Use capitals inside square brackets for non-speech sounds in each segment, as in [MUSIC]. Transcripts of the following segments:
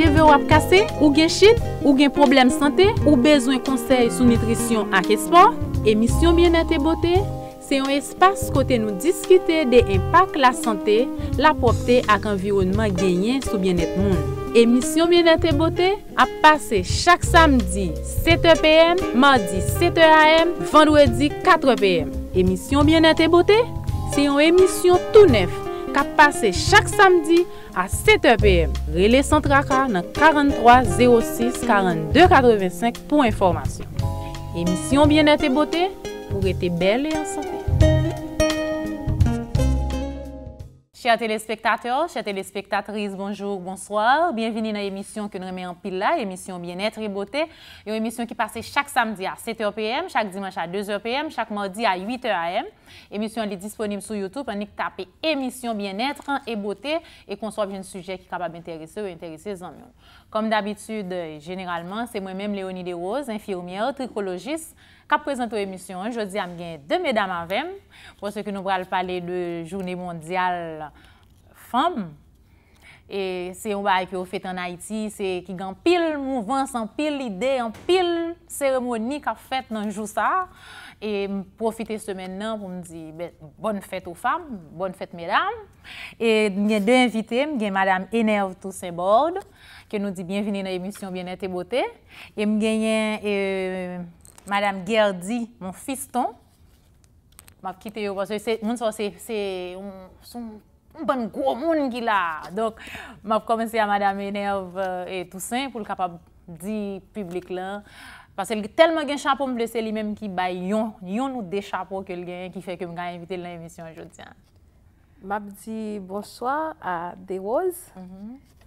Devewap kase, ou gen chit, ou gen problem sante, ou bezwen konsey sou nitrisyon ak espo. Emisyon Biennete Bote se yon espase kote nou diskite de impak la sante, la propte ak environman genyen sou biennete moun. Emisyon Biennete Bote ap pase chak samdi 7 pm, mardi 7 am, vendwedi 4 pm. Emisyon Biennete Bote se yon emisyon tou nef. ka pase chak samdi a 7 p.m. Vrele sentra ka nan 4306 4285 pou informasyon. Emisyon Biennete Bote pou rete bel e ansante. Chère téléspectateurs, chère téléspectatrices, bonjour, bonsoir. Bienvenue dans l'émission que nous remets en pile là, l'émission Bien-être et Beauté. Y'a une émission qui passe chaque samedi à 7hpm, chaque dimanche à 2hpm, chaque mardi à 8ham. L'émission est disponible sur Youtube, on y tape émission Bien-être et Beauté et qu'on soive un sujet qui est capable d'intéresser ou d'intéresser les hommes. Comme d'habitude, généralement, c'est moi-même Léonie Desroses, infirmière, trichologiste, Kap prezent ou emisyon anjodi am gen dè mèdame avèm pwò se kè nou pral pale de jounè mondial fèm. E se yon ba ak yo fèt an Haiti, se kè gen pil mouvans, an pil ide, an pil sèremoni kap fèt nan jou sa. E m profite semen nan pou m di bon fèt ou fèm, bon fèt mèdame. E m gen dè invite, m gen madame Enerve Toussaint-Borde, kè nou di bienveni nan emisyon Bien-être et beauté. E m gen yon... E, Madame Gerdie, moun fiston, map kite yo. Moun so se, se, moun pan gwo moun ki la. Dok, map kome se a Madame Enev euh, et Toussaint pou l kapap di publik lan. Parce l ke telman gen chapo m blese li menm ki bay yon, yon ou de chapo ke l gen ki fe ke m gan invite l la emisyon ajoutian. Map di, bonsoir, a De Rose. Moun. Mm-hmm.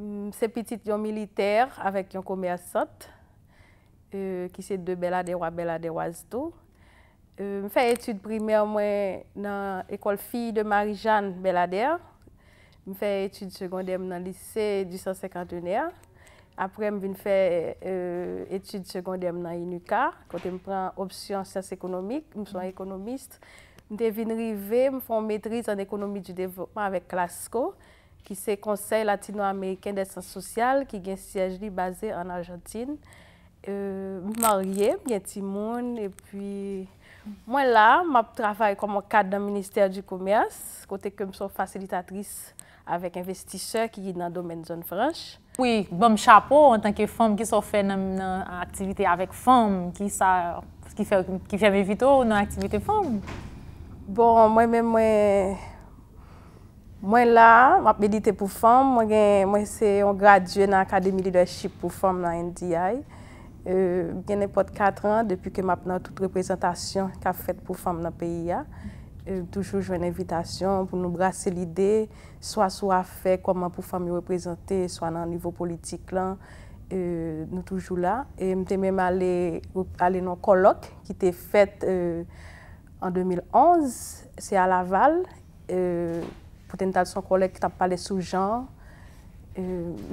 M mm, sepitit yon militer avèk yon komersant, ki se de Belader wa Belader wazdo. M fè etude primer mwen nan ekol fi de Marijan Belader. M fè etude segondem nan lisey du 151er. Apre m vin fè etude euh, segondem nan INUKA, kote m pren opsyon sians ekonomik, m sou an ekonomist. M devin rive m fon metriz an ekonomi du devopman avèk klasko, ki se konsey latino-ameriken desans sosyal ki gen siyajri baze an Arjantine. Euh, Mwarye, gen ti moun, epwi mwen la, mwa pou travay kon mwen kad nan Ministèr du Komers kote kem sou fasilitatris avek investiseur ki gen nan domen zon Fransch. Poui, bom chapo an tanke fòm ki sou fè nan aktivite avèk fòm ki fèm evito nan aktivite fòm. Bon, mwen men mwen Mwen la, map medite pou fèm, mwen se yon gradye nan Akademi Lidership pou fèm nan NDI. Euh, gen epote 4 an, depi ke map nan tout reprezentasyon ka fèt pou fèm nan PIA. Euh, toujou jwen evitasyon pou nou brase lide, swa sou a fè, koman pou fèm yon reprezenté, swa nan nivou politik lan, euh, nou toujou la. Mwen te menm ale nan kolok ki te fèt an 2011, se al aval. potentiel son collègue qui t'a parlé sous genre.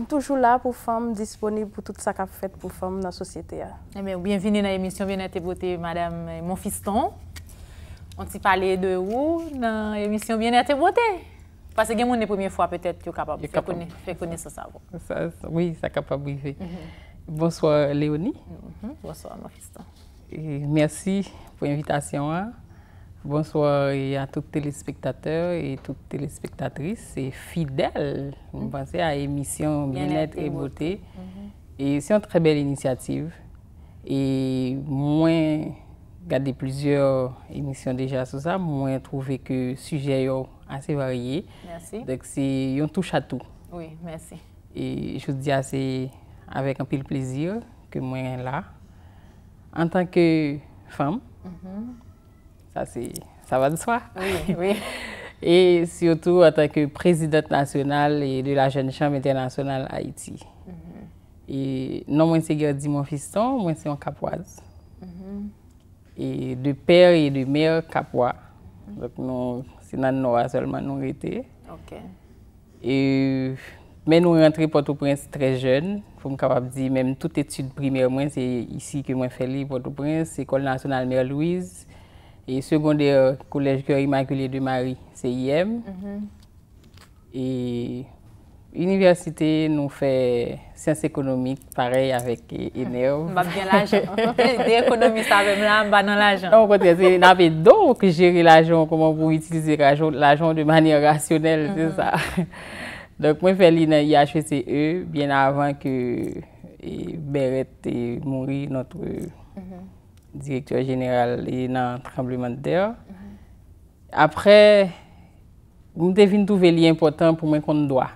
toujours là pour femmes, disponible pour tout ça qu'a fait pour femmes dans la société. Hein. Eh bienvenue dans l'émission Bien-être et Beauté, Madame Monfiston. On t'y parlé de vous dans l'émission Bien-être et Beauté? Parce que c'est la première fois peut-être que tu es capable de faire connaître Ça, oui, ça capable de faire mm-hmm. Bonsoir Léonie. Mm-hmm. Bonsoir Monfiston. merci pour l'invitation. Hein. Bonsoir à tous les téléspectateurs et toutes les téléspectatrices et fidèles. Vous mm-hmm. à l'émission Bien-être et Beauté. Mm-hmm. Et c'est une très belle initiative. Et moi, regardé plusieurs émissions déjà sur ça, moi, trouvé que le sujet est assez varié. Merci. Donc, c'est un touche à tout. Oui, merci. Et je vous dis, assez avec un de plaisir que moi, là. En tant que femme, mm-hmm. Sa va de swa. Oui, oui. [LAUGHS] Et surtout en tant que présidente nationale et de la Jeune Chambre Internationale à Haïti. Mm-hmm. Et non mwen se gare di mon fiston, mwen se yon kapwaz. Et de père et de mère kapwaz. Mm-hmm. Donc non, se nan nora seulement, non rete. Ok. Et mwen ou rentre Port-au-Prince très jeune, fom kapap di, mèm tout étude primère mwen, mwen se yi ki mwen fèli Port-au-Prince, Ecole Nationale Mère Louise, E seconde, euh, Kolej Gyor Immakulye de Mari, CIM. Mhm. E universite nou fe sens ekonomik parey avèk enerv. Mbap gen l'ajan. De ekonomist avèm la, mbap nan l'ajan. Non, konten, nan pe do ki jere l'ajan, koman pou itilize l'ajan de manye rasyonel, de sa. Donk mwen feli nan IHVCE, bien avan ke euh, beret mori notre... Euh, mhm. directeur général et dans tremblement de terre. Après, je devine trouver lien important pour moi qu'on doit.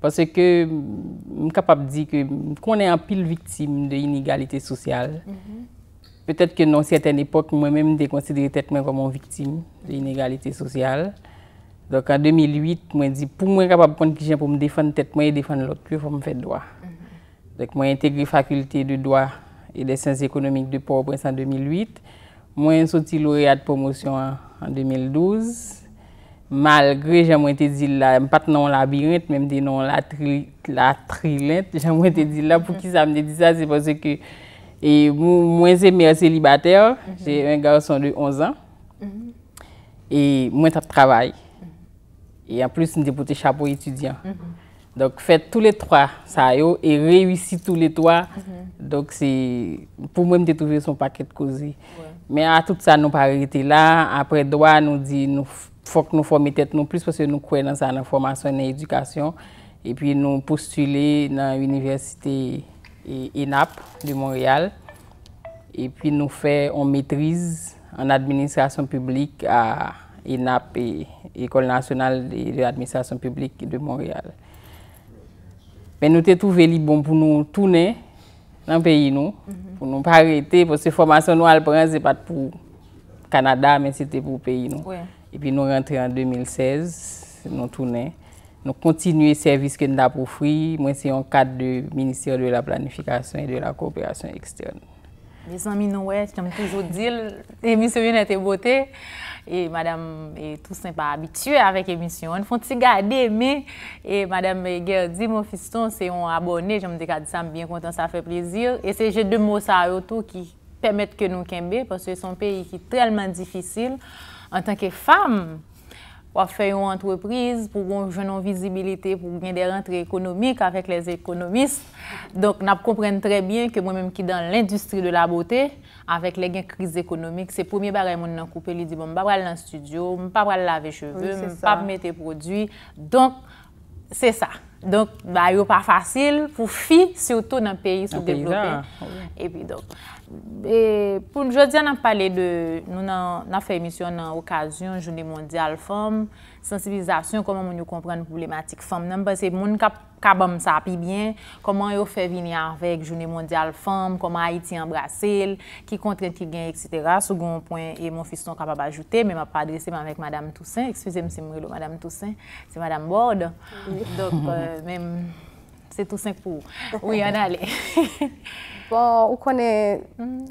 Parce que je suis capable de dire que qu'on est en pile victime de l'inégalité sociale. Peut-être que dans certaines époques, moi-même, je considéré tête comme une victime de l'inégalité sociale. Donc en 2008, je me dit pour moi capable de prendre qui pour me défendre tête et défendre l'autre, il faut me faire droit. Mm Donc moi intégré faculté de droit E desens ekonomik de Pobres an 2008. Mwen soti loréat promosyon an 2012. Malgré, jè mwen te di la, m pat nan labyrint, mè m de nan la trilint, jè mwen te di la. Pou ki sa m de di sa, se pwese ke... E mwen se mèr selibater, jè un garosan de 11 an. E mwen tap travay. E an plus m depote chapou etudyan. M. Mm-hmm. Dok fè mhm. tout lè trwa sa yo e rewisi tout lè trwa. Dok pou mwen detoujè son paket kozi. Mè a tout sa nou parite la. Apre dowa nou di nou fòk nou fòm etet nou plis pwè se nou kwen nan sa nan formasyon nan edukasyon. E pi nou postule nan Universite Enap de Montréal. E pi nou fè, on metrize an administrasyon publik a Enap Ecole Nationale de l'Administrasyon Publique de Montréal. Ben nou te touve li bon pou nou toune nan peyi nou, mhm. pou nou pa rete, pou se formasyon nou al pren, se pat pou Kanada, men se te pou peyi nou. E pi nou rentre an 2016, nou toune, nou kontinuye servis ke nou apoufri, mwen se yon kat de Ministère de la Planification et de la Coopération Externe. Desan mi nou wè, chèm toujou dil, e miso yon ete botè. E madame e tous nan pa abitye avèk emisyon. Fon ti gade eme. E madame Gerdi, mon fiston, se yon abone. Jom dekade sam bien kontan sa fè plezir. E se jè dè mò sa roto ki pèmèt ke nou kembe. Pòsè yon son peyi ki trèlman difisil. An tanke fam... pour faire une entreprise pour une visibilité, pour gagner des rentrées économiques avec les économistes. Donc, nous comprenons très bien que moi-même qui dans l'industrie de la beauté, avec les crises économiques, c'est le premier baril que coupé, il dit, bon, je ne vais pas dans le studio, je ne vais pas laver les cheveux, je ne vais pas mettre des produits. Donc, c'est ça. Donk, ba yo pa fasil pou fi Soutou nan peyi sou deplope ah, Epi donk Poun jodi an ap pale de Nou nan fe emisyon nan okasyon Jouni mondial fom Sensibilizasyon, koman moun yo kompran poublematik fom Nan mwen se moun kabam sapi bien Koman yo fe vini arvek Jouni mondial fom, koman Haiti en Brasel Ki kontren ki gen, etc Sougon pwen, e moun fis ton kapaba ajoute Me mwa pa adreseman vek madame Toussaint Eksfize mse mrelo madame Toussaint Se madame Borde Donk euh, mèm, sè tou sèk pou wè yon alè. Bon, ou konè, hmm.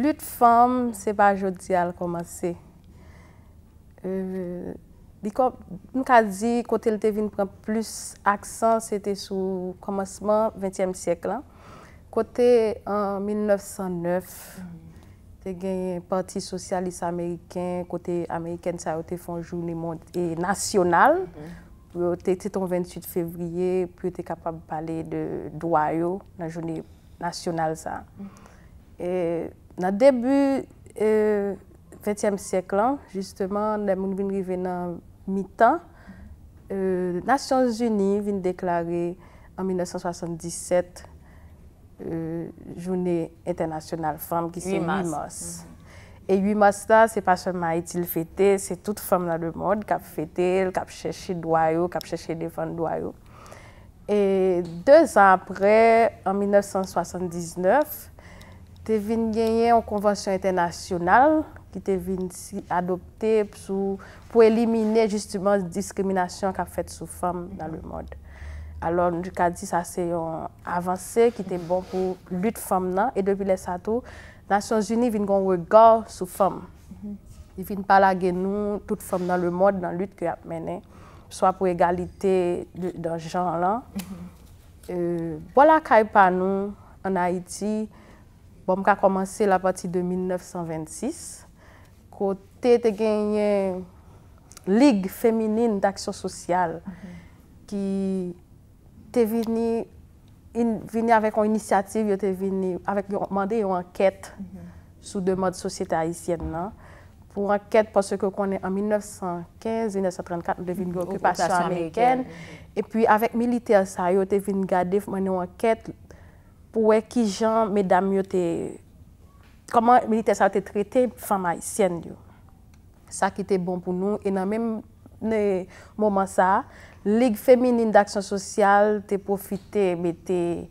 lout fòm, sè pa jòd sè al komansè. Nou ka zi, kote lè te vin prèm plus aksan, sè te sou komansman 20èm sèk lan. Kote, an 1909, hmm. te genye pati sosyalist amerikèn, kote amerikèn sa yo te fon jouni moun et nasyonal, hmm. pou yo te titon 28 fevriye, pou yo te kapab pale de do ayo nan jouni nasyonal sa. E nan debu 20e euh, seklan, justeman, nan moun bin riven nan mitan, euh, Nasyons Uni vin deklare an 1977 jouni internasyonal fam ki se 8 mas. E wimastan, se pa se ma itil fete, se tout fèm nan lè mod, kap fete, kap chèche dwayo, kap chèche defan dwayo. E dèz apre, an 1979, te vin genyen an konvansyon etenasyonal, ki te vin adopte pou elimine justyman diskriminasyon kap fèt sou fèm nan lè mod. Alon, nou ka di sa se yon avanse ki te bon pou lüt fèm nan, e dèpi lè sato, Nasyons uni vin kon wè gò sou fèm. Mhm. Vi vin pala gen nou tout fèm nan lè mod nan lüt kè ap menè, swa pou egalite dan jan lan. Bwala mhm. euh, kaipa nou an Haiti, bom ka komanse la pati de 1926, kote te genye lig femenine d'aksyon sosyal ki te vini... vini avèk yon inisiativ yote vini, avèk yon mande yon anket sou demad sosyete Haitienne nan, pou anket paswe konen an 1915, 1934, devin yon okupasyon Ameriken, epwi avèk milite asay yote vini gade fw man yon anket pou wè ki jan medam yote, koman milite asay yote trete fam Haitienne yon. Sa ki te bon pou nou, nan men mouman sa, Lig Feminin d'Aksyon Sosyal te profite me te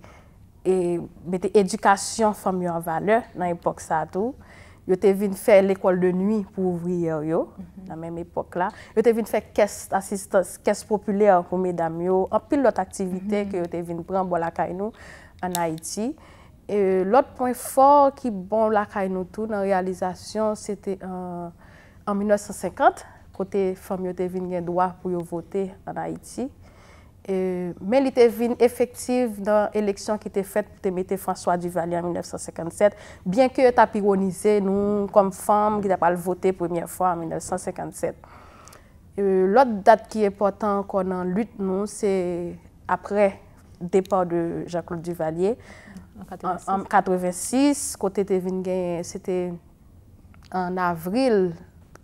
edukasyon fèm yo an vale nan epok sa tou. Yo te vin fè l'ekwal de nwi pou ouvri yo yo nan menm epok la. Yo te vin fè kèst asistans, kèst populè an koumedam yo. An pil lot aktivite ke yo te vin pran bo la kainou an Haiti. Lot pwen fòr ki bon la kainou tou nan realizasyon se te an 1950. kote fom yo te vin gen doa pou yo vote an Haiti. E, men li te vin efektiv nan eleksyon ki te fet, te mette François Duvalier an 1957, byen ke ta pironize nou kom fom ki ta pal vote premye fwa an 1957. Lot dat ki e portan kon an lut nou, se apre depa de Jacques-Claude Duvalier, an 86, kote te vin gen, se te an avril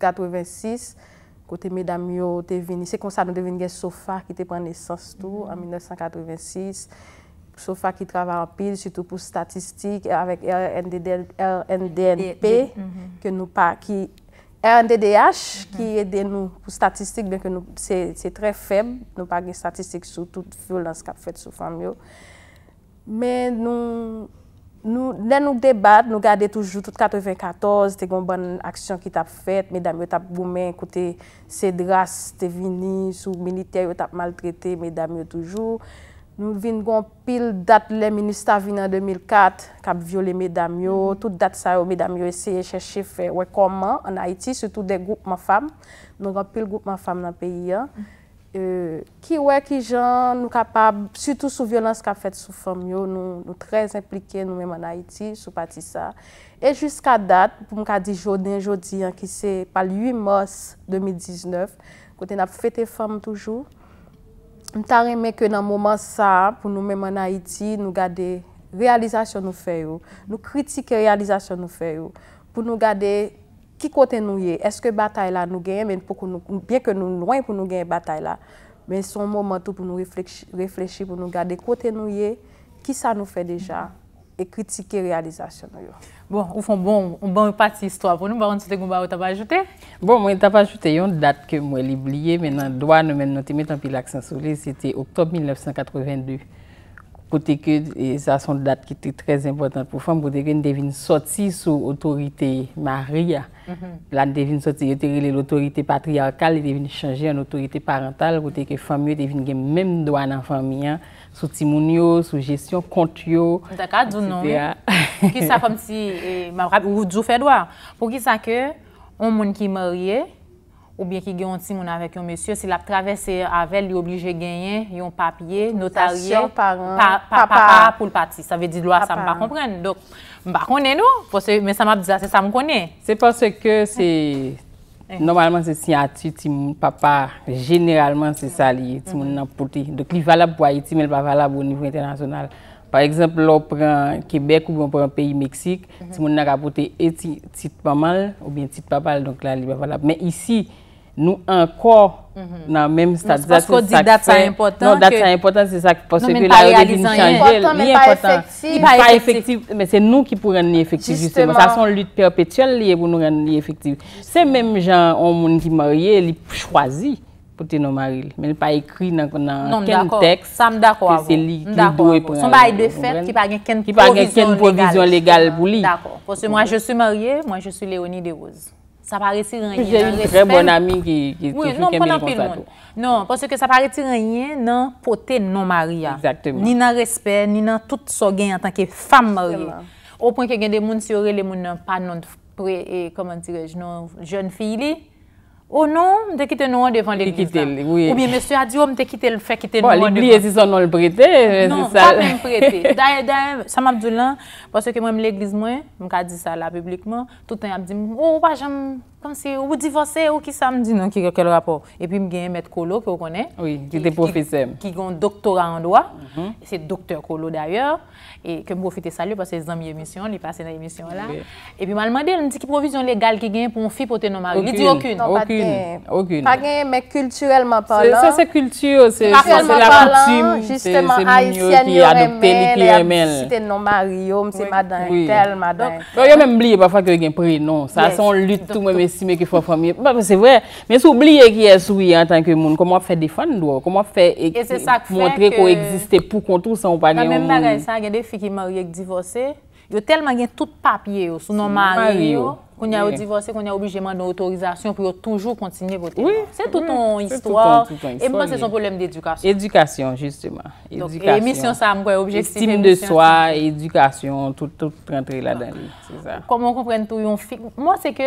86, se te ven gen, Kote medam yo te vini. Se konsa nou devin gen Sofa ki te pran nesans tou an 1986. Mhm. Sofa ki trav apil, sütou pou statistik, avek RNDNP, ki e, e, mhm. mhm. nou pa ki... RNDDH, ki ede nou pou statistik, ben ke nou se tre feb, nou pa gen statistik sotout ful nan skap fet Sofa myo. Men nou... Nè nou debat, nou gade toujou, tout 94, te goun ban aksyon ki tap fet, mè damyo tap boumen, kote se dras, te vini, sou militer yo tap maltrete, mè damyo toujou. Nou vin goun pil dat lè, minista vin an 2004, kap viole mè damyo, mm-hmm. tout dat sa yo mè damyo eseye chèche fè wèkoman an Haiti, sotou de goupman fam. Nou goun pil goupman fam nan peyi an. Mm-hmm. Euh, ki wè ki jan nou kapab, sütou sou violans ka fet sou fèm yo, nou nou trez implike nou mèman Haiti sou pati sa. E jiska dat, pou mwen ka di jodin jodin ki se pal 8 mos 2019, kote nap fète fèm toujou, mwen ta remè ke nan mouman sa pou nou mèman Haiti nou gade realizasyon nou fè yo, nou kritike realizasyon nou fè yo, pou nou gade... Ki kote nou ye, eske batay la nou genye men pou kon nou, bien ke nou nwen pou nou genye batay la, men son momentou pou nou reflechi, pou nou gade kote nou ye, ki sa nou fe deja, e kritike realizasyon nou yo. Bon, ou fon bon, un ban ou bon pati istwa pou nou, baron bon, sote goun ba ou tabajote? Bon, mwen tabajote yon dat ke mwen libliye, men an doan nou men notime tan pi laksan soli, se te okop 1982. Kote ke e, sa son dat ki tri trez impotant pou fèm, pou te gen devine soti sou otorite maria. Mhm. La devine soti, yo te rele l'otorite patriyakal, e devine chanje an otorite parental, kote ke fèm yo devine gen menm do anan fèm yo, sou timoun yo, sou gestyon kont yo. Daka, doun nou. Ki sa kom ti, ou djou fèdwa, pou ki sa ke on moun ki marie, ou bie ki gyon ti moun avek yon mesye, si la travesse avel, li oblije genyen yon papye, notarye, papa, poul pati. Sa ve di lwa sa mba kompren. Dok, mba konen nou, mwen sa mab dizase sa mkonen. Se passe ke se eh. normalman se sinyatu ti moun papa, generalman se sali, ti moun mm-hmm. nan pote. Dok li valab pou ayeti, men pa valab ou nivou internasyonal. Par eksemp, lò pran Kebek, ou pran peyi Meksik, ti moun nan rapote eti tit pamal, ou bie tit papal, donk la li va valab. Men isi, Nou ankor mhm. nan menm stat zato sak fe. Non, dat sa impotant. Non, dat sa impotant, se sak pose pe la re non, de fin chanje. Non, menm pa realizan yon. Ni impotant, menm pa efektiv. Menm pa efektiv, menm se nou ki pou renne ni efektiv. Justement. Sa son lüt perpetuel li e pou nou renne ni efektiv. Se menm jan, on moun ki marye, li chwazi pou te nou marye li. Menm pa ekri nan ken tekst. Non, d'akor. Sam d'akor. Se li ki pou reprenne. Son pa yon defen ki pa gen ken provizyon legal pou li. D'akor. Pose mwen je sou marye, mwen je sou Leonie Sa pare ti renyen nan respet. Jè yon tre bon amin ki sou kemeni kon sa tou. Non, pou se ke sa pare ti renyen nan pote nan maria. Ni nan respet, ni nan tout so gen an tanke fam marie. Ou pou enke gen de moun si yon rele moun nan panon pre, e komantirej nan joun fi li, Ou oh nou, mte kite nou an devan l'eglise. Kite oh, bon, nou an devan. Ou mi mese a di ou oh, mte kite nou an devan. Fek kite nou an devan. Ou alibliye si son nou l'preté. Non, sa men prete. Dae, dae, Samabdoulan, paswe ke mwen mle eglise mwen, mka di sa la publikman, toutan ap di mwen, ou wajan mwen, Kansi, ou di vose, ou ki sa mdi nan, ki gen kel rapor. E pi m gen met Kolo, ki ou konen. Ki gen doktorat an doa. Se doktor Kolo, d'ayor. E kem profite salu, pas se zanmi emisyon, li pase nan emisyon la. E pi mal mande, an di ki provizyon legal ki gen pou m fi pote nan mari. Li di okun. Okun. Pa gen men kulturelman palan. Se se kulturelman palan, se m nyo ki adopten, ki remen. Si te nan mari, yon se madan tel, madan. Yo men bli, pa fa ke gen pre, non, sa son lutou mwen, Sime ke fò fò mè. Mè se oubliye ki yè souye en tankè moun. Kou mò fè defan lò. Kou mò fè montre kò eksiste pou kontou sa ou panè. Kou mè mè mè gè yè sa. Gède fè ki mè yè kdivose. Yè ou telman gè tout papye yò. Sounon oh. mè yè yò. Kou nyè yò divose. Kou nyè oubli jèman nou autorizasyon. Kou yò toujou kontinye votè. Oui. Se touton històre. E mè mò se son poulèm dè edukasyon. Edukasyon. Justèman. Edukasyon. Eduk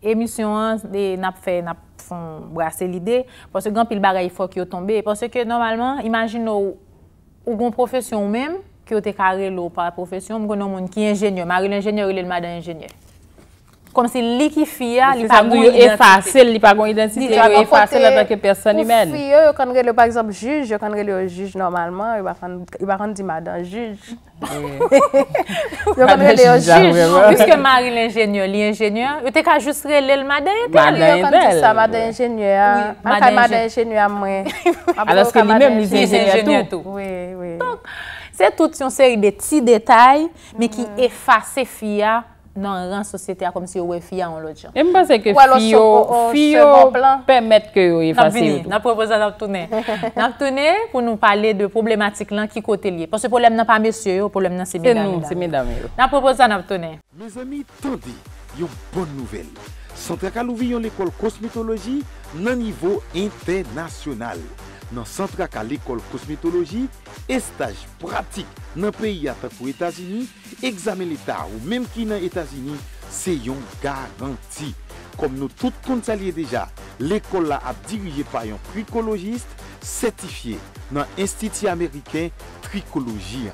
Emisyon an, nap fè, nap fon brase lide, pwase gampil baray fò ki yo tombe, pwase ke normalman, imajin nou, ou gon profesyon ou menm, ki yo te kare lou pa profesyon, mwen kon nou moun ki enjenye, ma wè l'enjenye, wè lè l'ma d'enjenye. Kom se li ki fiya, li pa goun identisite, li pa goun identisite, li pa goun identisite la tanke person imen. Pou fiyo, yo kon rele, par exemple, juj, yo kon rele yo juj normalman, yo ba kon [LAUGHS] rele yo juj. Yo kon rele yo juj. Pou sè ki Marie l'ingénieur, li ingénieur, yo te ka ajustre lèl maden yon tel. Maden yon bel. Yo kon rele sa maden ingénieur. An ka maden ingénieur mwen. An la sè ki li men, li viz ingénieur [LAUGHS] tou. Oui, oui. Tonk, sè tout yon sèri de ti detay, mi ki mm. efase fiya. nan ran sosyete a kom si yo we fiyan ou lo djan. E mi pa se ke fiyo fiyo pemet ke yo yi fasyon. Nap vini, nap propoza [LAUGHS] nap tounen. Nap tounen pou nou pale de problematik lan ki kote liye. Porsi poulem nan pa mesye yo, poulem nan se midami yo. Nap propoza nap tounen. nan sentra ka lekol kosmetologi e staj pratik nan peyi a takou Etasini, examen leta ou menm ki nan Etasini se yon garanti. Kom nou tout kont salye deja, lekol la ap dirije pa yon prikologist, sertifiye nan institut ameriken trikologi.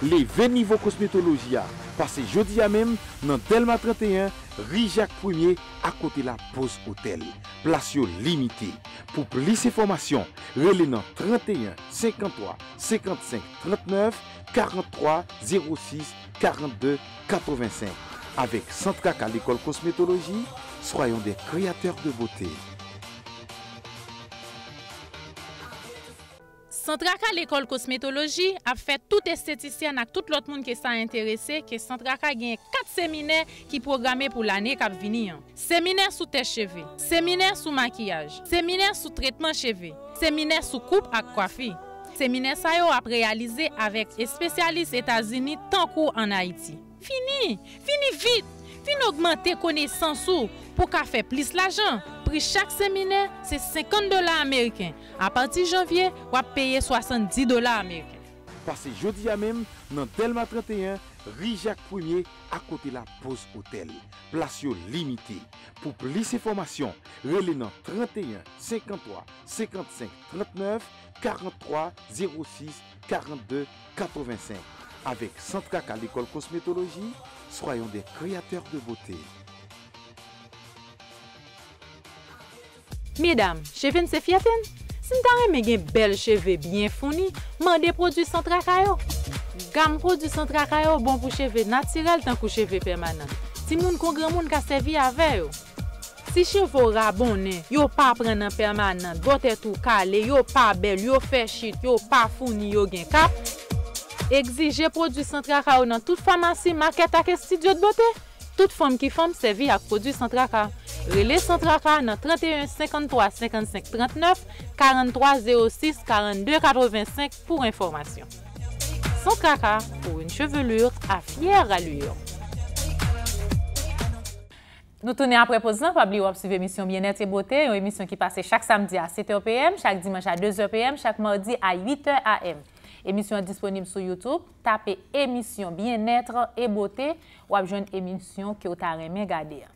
Le ve nivou kosmetologi a pase jodi a menm nan telma 31 Rijac er à côté la Pause hôtel. Place limitée. Pour plus d'informations, relénant 31 53 55 39 43 06 42 85. Avec Centrac à l'école cosmétologie, soyons des créateurs de beauté. Sentra ka l'ekol kosmetoloji ap fet tout estetician ak tout lot moun ke sa interese ke sentra ka gen 4 seminer ki programe pou l'ane kap vini yon. Seminer sou test cheve, seminer sou makiyaj, seminer sou tretman cheve, seminer sou koup ak kwafe. Seminer sa yo ap realize avek espesyalist Etasini tankou an Haiti. Vini, vini vit, vini augmente kone sensou pou ka fe plis la jan. chaque séminaire, c'est 50 dollars américains. À partir de janvier, vous va payer 70 dollars américains. Passez jeudi à même, dans Delma 31, Rijac 1er à côté la pause hôtel. Place Limité. Pour plus d'informations, relé dans 31 53 55 39 43 06 42 85. Avec Centrac à l'école cosmétologie, soyons des créateurs de beauté. Medam, chevin se fiatin? Sin tarè me gen bel cheve byen founi, mande produs antra kayo? Gam produs antra kayo bon pou cheve natirel tan kou cheve permanen. Si moun kongre moun ka sevi avè yo? Si chevo rabonè, yo pa prenen permanen, dotet ou kale, yo pa bel, yo fechit, yo pa founi, yo gen kap, egzi je produs antra kayo nan tout famansi, market ak esti diot botè? qui forme qui à produit à tracas. Relais son tracas dans 31 53 55 39 43 06 42 85 pour information. pour pour une chevelure fière à Nous à tournons après présent, pas oublier suivre l'émission Bien-être et Beauté, Une émission qui passe chaque samedi à 7h PM, chaque dimanche à 2h PM, chaque mardi à 8h AM. Emisyon disponib sou YouTube, tape emisyon Bien-être et Beauté ou apjoun emisyon ki ou tare men gade ya.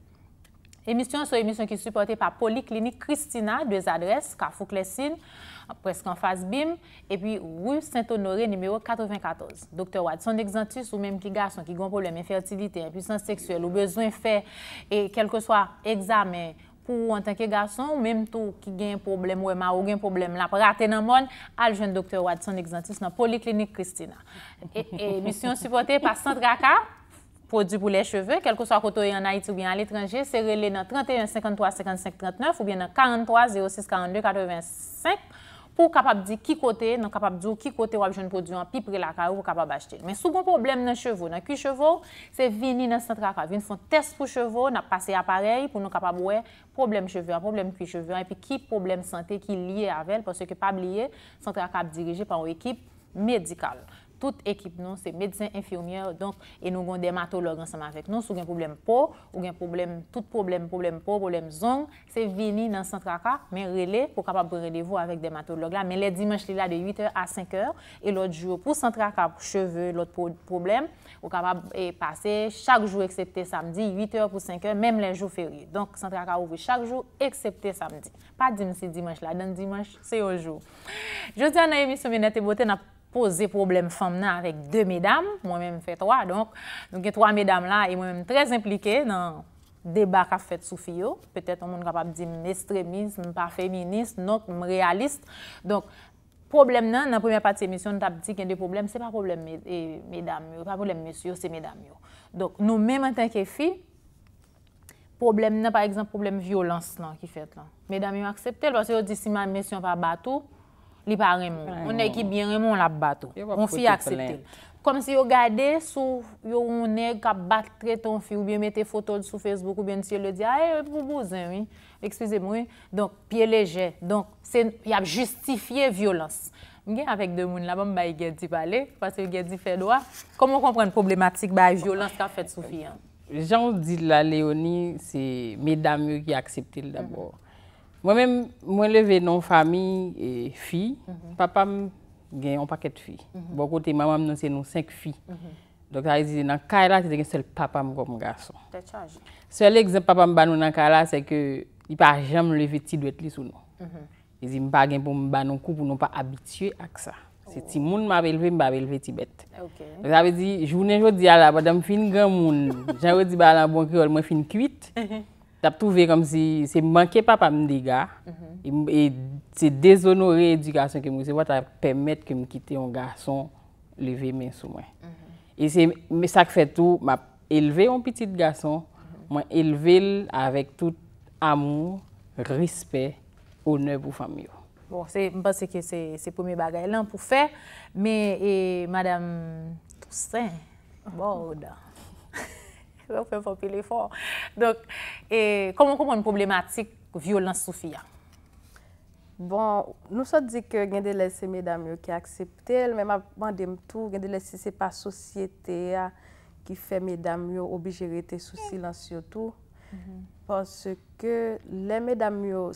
Emisyon sou emisyon ki supporte pa Poliklinik Kristina, 2 adres, Kafouklesin, presk an Fasbim, e pi Wim St-Honoré n. 94. Dokter wad, son egzantus ou menm ki gason ki gon problem en fertilite, en pwisan seksuel, ou bezwen fe, e kel ke swa egzame, pou an tanke gason, mèm tou ki gen yon problem wè ma ou gen yon problem la, prate nan moun al jen doktor wad son egzantis nan Poliklinik Kristina. E, e misyon supporte pa Sant Raka, prodou pou lè cheve, kel ko sa koto yon hait ou bien an l'étranger, se rele nan 3153 5539 ou bien nan 4306 4285, pou kapab di ki kote nan kapab di ou ki kote wap joun produyon pi pre lakay ou pou kapab achete. Men sou bon problem nan chevo. Nan ki chevo, se vini nan sentra akab. Vini fon test pou chevo, nan pase aparey pou nan kapab we problem chevean, problem ki chevean, epi ki problem sante ki liye avel pou se kepab liye sentra akab dirije pan ou ekip medikal. tout ekip nou, se medzyen, infirmyen, donk, e nou gon dermatolog ansam avèk nou, sou gen problem pou, ou gen problem, tout problem, problem pou, problem zonk, se vini nan Santraka, men rele, pou kapab relevo avèk dermatolog la, men le dimanche li la de 8 h à 5 h, e lot jou pou Santraka, pou cheve, lot pou problem, ou kapab e pase, chak jou eksepte samdi, 8 h pou 5 h, menm le jou fèrye. Donk, Santraka ouvi chak jou, eksepte samdi. Pa dimanche, se dimanche la, dan dimanche, se yojou. Jou di anayemi sou menè te bote na pouze problem fèm nan avèk dè mèdam, mwen mèm fè troa, donk, donk yon troa mèdam la, yon mwen mèm trèz implike nan debak av fèt sou fiyo, pètè ton moun kapap di mn estremis, mn pa fèminis, nok mn realist, donk, problem nan, nan pwèmè pati mèsyon, nou tap di ki yon dè problem, se pa problem mèdam yo, pa problem mèsyon, se mèdam yo. Donk, nou mèm an tenkè fi, problem nan, par exemple, problem violans nan ki fèt lan, mèdam yo akseptè, lwase yo di si mèm mèsyon pa batou, Li pa remon. On ekip biye remon la batou. On fi aksepte. Kom si yo gade sou yo onek ap batre ton fi ou biye mette fotol sou Facebook ou biye nsiye le di, ae, pou bozen, oui, eksplize mou, oui. Donk, piye leje. Donk, y ap justifiye violans. Mgen avek de moun la, mba y gen di pale, pas y gen di fedwa. Kom mwen kompren problematik ba y violans ka fet sou fi. Jan di la, Leonie, se me dam yo ki aksepte l d'abord. Mwen men mwen leve nan fami e, fi, mhm. papam gen yon paket fi. Mhm. Bon kote mama mnen se yon 5 fi. Mhm. Dok a yon zi nan kala e se gen sel papam kon mwen gason. De chanji. Se lèk zan papam ban mwen nan kala e se ke yon pa jam leve ti dwet li sou nou. Yon zi mwen pa gen pou mwen ban mwen kou pou mwen pa abitye ak sa. Se ti oh. moun mwen ave leve mwen ave leve ti bet. Zan ve zi jounen joun di ala badan fin gen moun. [LAUGHS] Jounen di balan bon ki ol mwen fin kuit. He [LAUGHS] he he. tap touve kom si se manke pa pa mdi gar, mm-hmm. e se dezonore edu gason ke mwen, se mwen tap permette ke mwen kite yon gason leve men sou mwen. Mm-hmm. E se mwen sak fe tou, mwen eleve yon pitit gason, mwen mm-hmm. eleve l avèk tout amou, rispe, onè pou fami yo. Bon, mwen pas se ke se pou mwen bagay lan pou fè, mwen e madame Toussaint, bon, Oda, Fèm fò pilè fò. Donk, e, komon komon problematik violans sou fiyan? Bon, nou sa di ke gen de lese me dam yo ki akseptèl, men ap mandem tou, gen de lese se pa sosyete a ki fè me dam yo obijere te sou silans yotou. Ponske le me dam yo,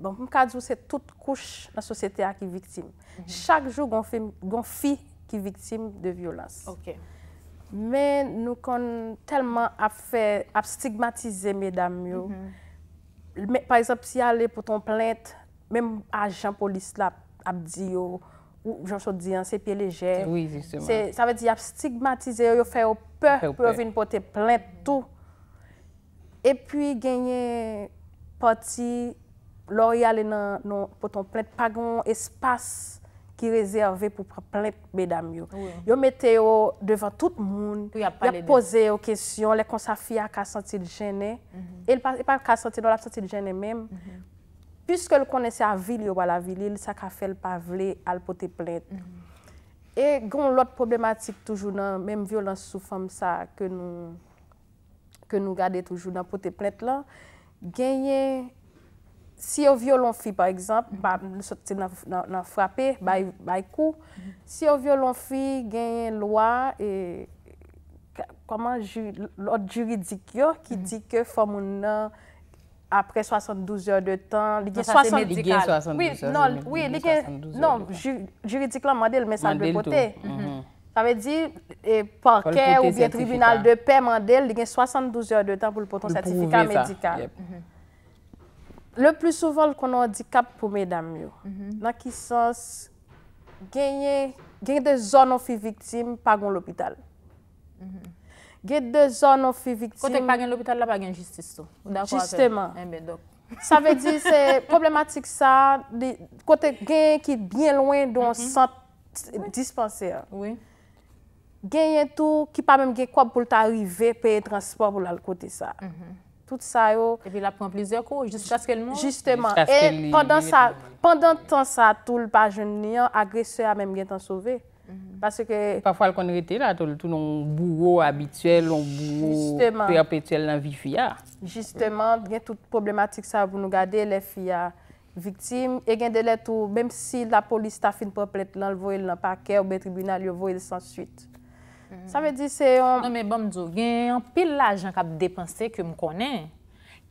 bon, mkajou se tout kouch la sosyete a ki viktim. Mhm. Chak jou gon fi ki viktim de violans. Ok. Men nou kon telman ap stigmatize medam yo. Mhm. Par exemple, si ale poton plente, menm ajan polis la ap di yo, ou jansou di anse piye leje, sa ve di ap stigmatize yo, yo fe yo pe, pe yo vin poten plente mhm. tou. E pi genye pati, lor yale nan poton plente, pa genyon espase, ki rezerve pou plek bedam yo. Yo mete yo devan tout moun, ya pose yo kesyon, le kon mhm. sa fia ka sentil non, jene, e pa ka sentil jene menm. Piske l konese a vil yo wala vil, sa ka fel pavle al pote plek. E goun lot problematik toujou nan, menm violans soufam sa, ke nou gade toujou nan pote plek la, genye genye, Si yo vyo lon fi, par ekzamp, bap, nou sot ti nan frape, bay kou, si yo vyo lon fi, gen yon loa, e, koman, l'ot juridik yo ki di ke fomoun nan apre 72 yor de tan, li gen 72 non, yor de tan. Non, li gen 72 yor non, de tan. Oui, non, juridik lan mandel men sal de kote. Sa ve di, e, parker ou biye tribunal de pe mandel, li gen 72 yor de tan pou l'poton satifika medikal. Li pou ouve sa, yep. Mm-hmm. Le plou souvol konon dikap pou mèdame yo, la mhm. ki sens, genye, mhm. eh [LAUGHS] genye de zon nou fi viktim, pa gen l'opital. Genye de zon nou fi viktim... Kote k pa gen l'opital la pa gen justice to. Justeman. Mbè dok. Sa ve di se problematik sa, kote genye ki bien louen don san mhm. dispansè. Oui. Genye tou ki pa menm gen kwa pou lta arrive pe transport pou lal kote sa. Mbè. E vi mm-hmm. la pran plezèr ko, jist chaske l moun. Jistèman, e pandan tan sa tou l pa jen nian, agresèr a menm gen tan sove. Pafwa l kon rete la tou l tou nou mbouro abitwèl, mbouro perapètwèl nan vi fia. Jistèman, gen tout problematik sa wou nou gade, le fia ah, viktime. E gen dele tou, menm si la polis ta fin pou ap let nan l voyel nan pa kè ou be tribunal yo voyel sans suite. Sa me di se yo... Nan men bon mdou, gen an pil l'ajan kap depanse ke m konen,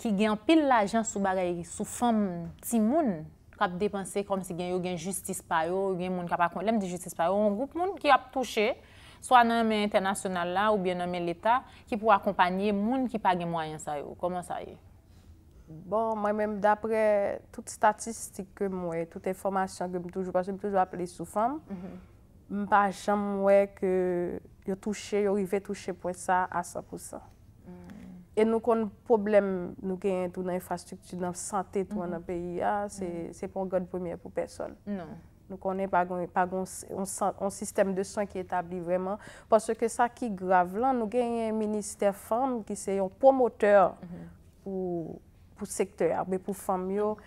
ki gen an pil l'ajan sou baray sou fam ti moun kap depanse kom se gen yo gen justice payo, gen moun kap akon, lem di justice payo, an goup moun ki ap touche, swa nan men internasyonal la ou bien nan men l'Etat, ki pou akompanye moun ki pa gen mwayen sa yo. Koman sa ye? Bon, mwen men dapre tout statistik ke mwe, tout informasyon ke m toujou, pas m toujou ap li sou fam, mhm. m pa chan mwe ke... yo touche, yo rive touche pou sa a 100%. E nou kon problem nou gen tou nan infrastrukti, nan sante tou anan peyi ya, se pon god pou mwen pou person. Nou konen pa gon, pa gon, on sistem de son ki etabli vreman. Paske sa ki grav lan, nou gen yon minister fang ki se yon promoteur pou pou sektèr, pou fang yo.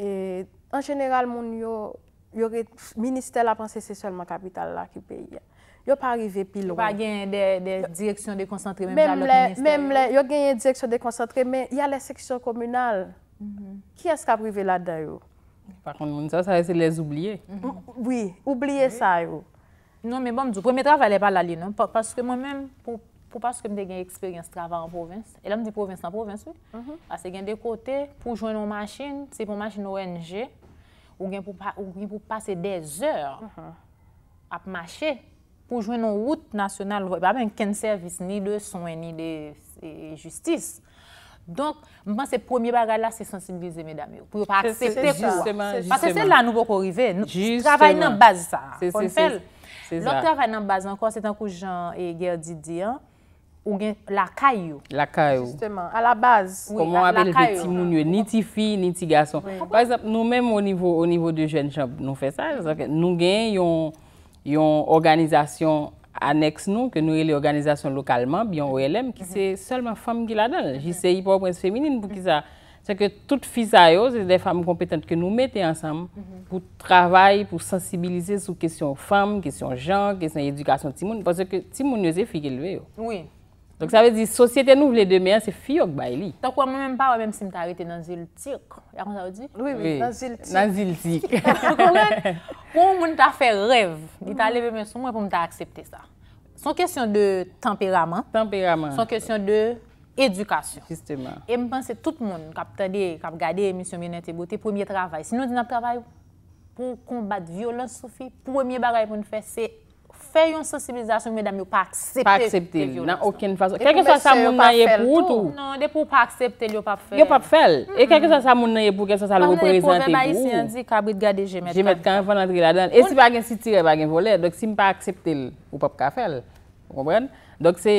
E an jeneral moun yo, yon minister la panse se solman kapital la ki peyi ya. Yo pa rive pil wè. Yo pa genye de direksyon de konsantremen. Mèm lè, yo genye direksyon de konsantremen. Ya le seksyon komunal. Mhm. Ki eska prive la da yo? Par kont moun sa, sa ese les oubliye. Mhm. Oui, oubliye sa yo. Non, mè mè bon, mè mdou. Premè trav alè pala li, non? Paske mè mèm, pou paske mdè genye eksperyens trava an provins. Elè mdè provins nan provins wè. Ase genye de kote pou joun nou machin. Si pou machin nou NG. Ou genye pou pase de zèr ap machin. pou jwen nou wout nasyonal, baben ken servis, ni de son, ni de e, justice. Donk, man se pwemye bagay la, se sensin vize me dami, pou yo pa aksepte kwa. Patse se la nou boko rive, nou trawaj nan baz sa. Lò trawaj nan baz ankon, se tankou jan e gerdi diyan, ou gen lakay yo. A la baz. Koman wapel veti nou nye, ni ti fi, ni ti gason. Par esap, nou menm ou nivou de jen chanp, nou fè sa, nou gen yon yon organizasyon aneks nou, ke nou e lè organizasyon lokalman, bi yon OLM, ki mhm. se solman fèm gil adan. Jise yi pou aprense féminin pou ki sa. Se ke tout fisa yo, se de fèm kompetente ke nou mette ansam mhm. pou travay, pou sensibilize sou kesyon fèm, kesyon jan, kesyon edukasyon ti moun. Pon se ke ti moun yo zè fi gil ve yo. Oui. Donk sa vezi, sosyete nou vle de mè, se fi yo gba e li. Donk wè mè mèm pa wè mèm si mtare te nan zil tik. Ya kon sa ou di? Oui, oui, nan zil tik. Nan zil tik. pou moun ta fe rev, di ta leve mensou mwen pou moun ta aksepte sa. Son kesyon de temperament, son kesyon de edukasyon. E mpense tout moun kap tande, kap gade Misyon Mwenete Bote, pou mwen trabay. Sinon di nan trabay, pou kombat violans sou fi, pou mwen baray pou mwen fe se, Fè yon sensibilizasyon mèdame, yon pa akseptè. Pa akseptè, nan okèn fason. Kèkè sa sa moun nan ye pou tou? Non, de pou pa akseptè, yon pa fè. Yon pa fè? E kèkè sa sa moun nan ye pou, kèkè sa sa loprezentè pou? Mèdame, pou vèm a yi siyantzi, kabrit gade jemèd kan. Jemèd kan, fè nan tri la dan. E si bagen sitire, bagen vole, dok si m pa akseptè, yon pa fè. Yon kompren? Dok se,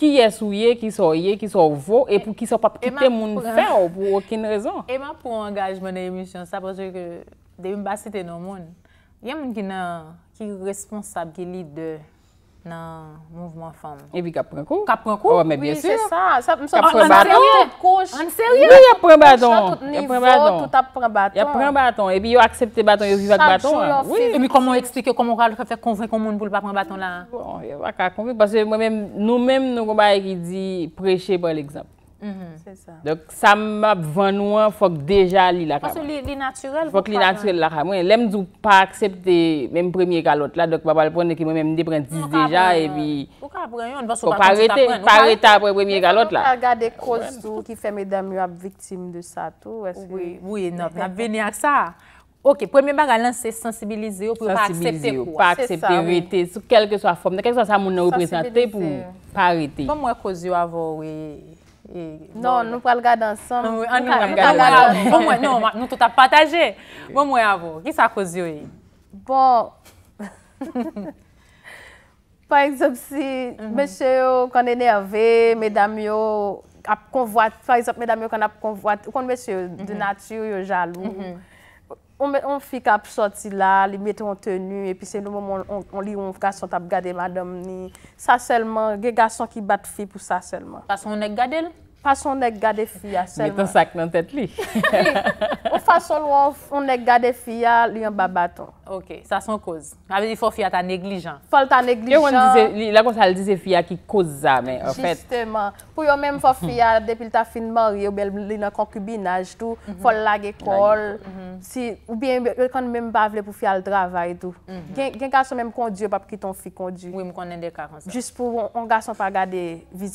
ki yes ou ye, ki so ye, ki so vo, e pou ki so pa ptite moun fè ou, pou ok Yè mwen gina ki responsabili oh, de nan mouvment fèm? Ebi, ka pren kou. Ka pren kou? Ou, mwen, bien sè. Sa, sa, mwen sè. Ka pren baton. An sè riyè? An sè riyè? Oui, ya pren baton. Ya pren baton. Yè pren baton. Ebi, yo aksepte baton, yo jivat baton. Yè pren baton. Ebi, koman ekstike, koman kwa lò kwa fè konvèk, koman moun pou lò pa pren baton la? Yè wak konvèk, pasè mwen mèm, nou mèm nou kwa baye ki di preche bo l'exemple. Dok sa m ap venouan fok deja li lakam Fok li naturel lakam Lèm zou pa aksepte mèm premye kalot la Dok wap alpone ki mèm deprentise deja Ou ka apren yon Ou parete Ou ka gade kos tou ki fèm edam yon Ape viktim de sa tou non, Ou e 9 Ok, premye bag alansè sensibilize yo Pa aksepte kou Su kelke so a form Kèlke so sa moun ou prezante pou parete Vèm mwen kouzi yo avou e E, non, bon. nou pral gade ansan. Ah, an, nou pral gade ansan. Bon, non, nou tout ap pataje. Bon, mwen avou, ki sa kouzi yo yi? E? Bon, [LAUGHS] pa esop si, meshe mhm. yo kan ene ave, medam yo ap konvoat, pa esop medam yo kan ap konvoat, kon meshe yo, de mhm. natri yo, yo jalou. Mhm. On fika ap soti la, li mette yon tenu, epi se nou momon, on li yon gason tap gade madam ni. Sa selman, ge gason ki bat fi pou sa selman. Gason yon ek gadel? Fason ou ne gade fya selman. Meton sak nan tet li. Ou fason ou ou ne gade fya, li yon babaton. Ok, sa son koz. A ve di fò fya ta neglijan. Fò ta neglijan. Yo wèn di se, la kon sal di se fya ki koza men. Justeman. Pou yo mèm fò fya, depil ta fin mori, yo bel li nan konkubinaj tou, fò lage kol. Si, ou bè, yo kon mèm bavle pou fya l dravay tou. Mhm. Gen gason mèm kondi yo, pap ki ton fi kondi. Ou mèm kon nende ka kon sa. Jis pou, an gason pa gade vis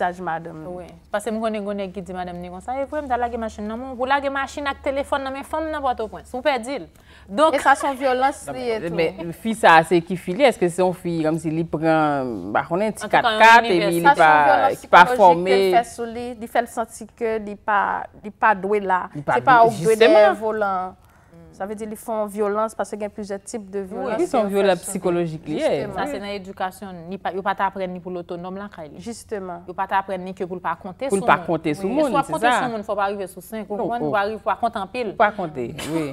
ki di madem ni konsan, e eh, pou yon dalage machin nan moun, pou lage machin ak telefon nan men fom nan bwato pwens, mwen pe di l. E sa son violans li eto? Mwen fi sa, se ki fi li, eske se yon fi ram si li pren, bah konen, ti kat kat, e mi li pa fomé. Sa son violans psikolojik ke fè sou li, di fè l santi ke di pa dwe la. Ti pa obdwede volan. Ta ve de li fon violans, pase gen plus de tip de violans. Si son violans psikolojik li e. Sa se nan edukasyon, yo pata apren ni pou l'otonom lankay li. Justeman. Yo pata apren ni ke pou l pa konte sou moun. Pou l pa konte sou moun, se sa. Fwa konte sou moun, fwa pa rive sou sen. Fwa kontan pil. Fwa konte, oui.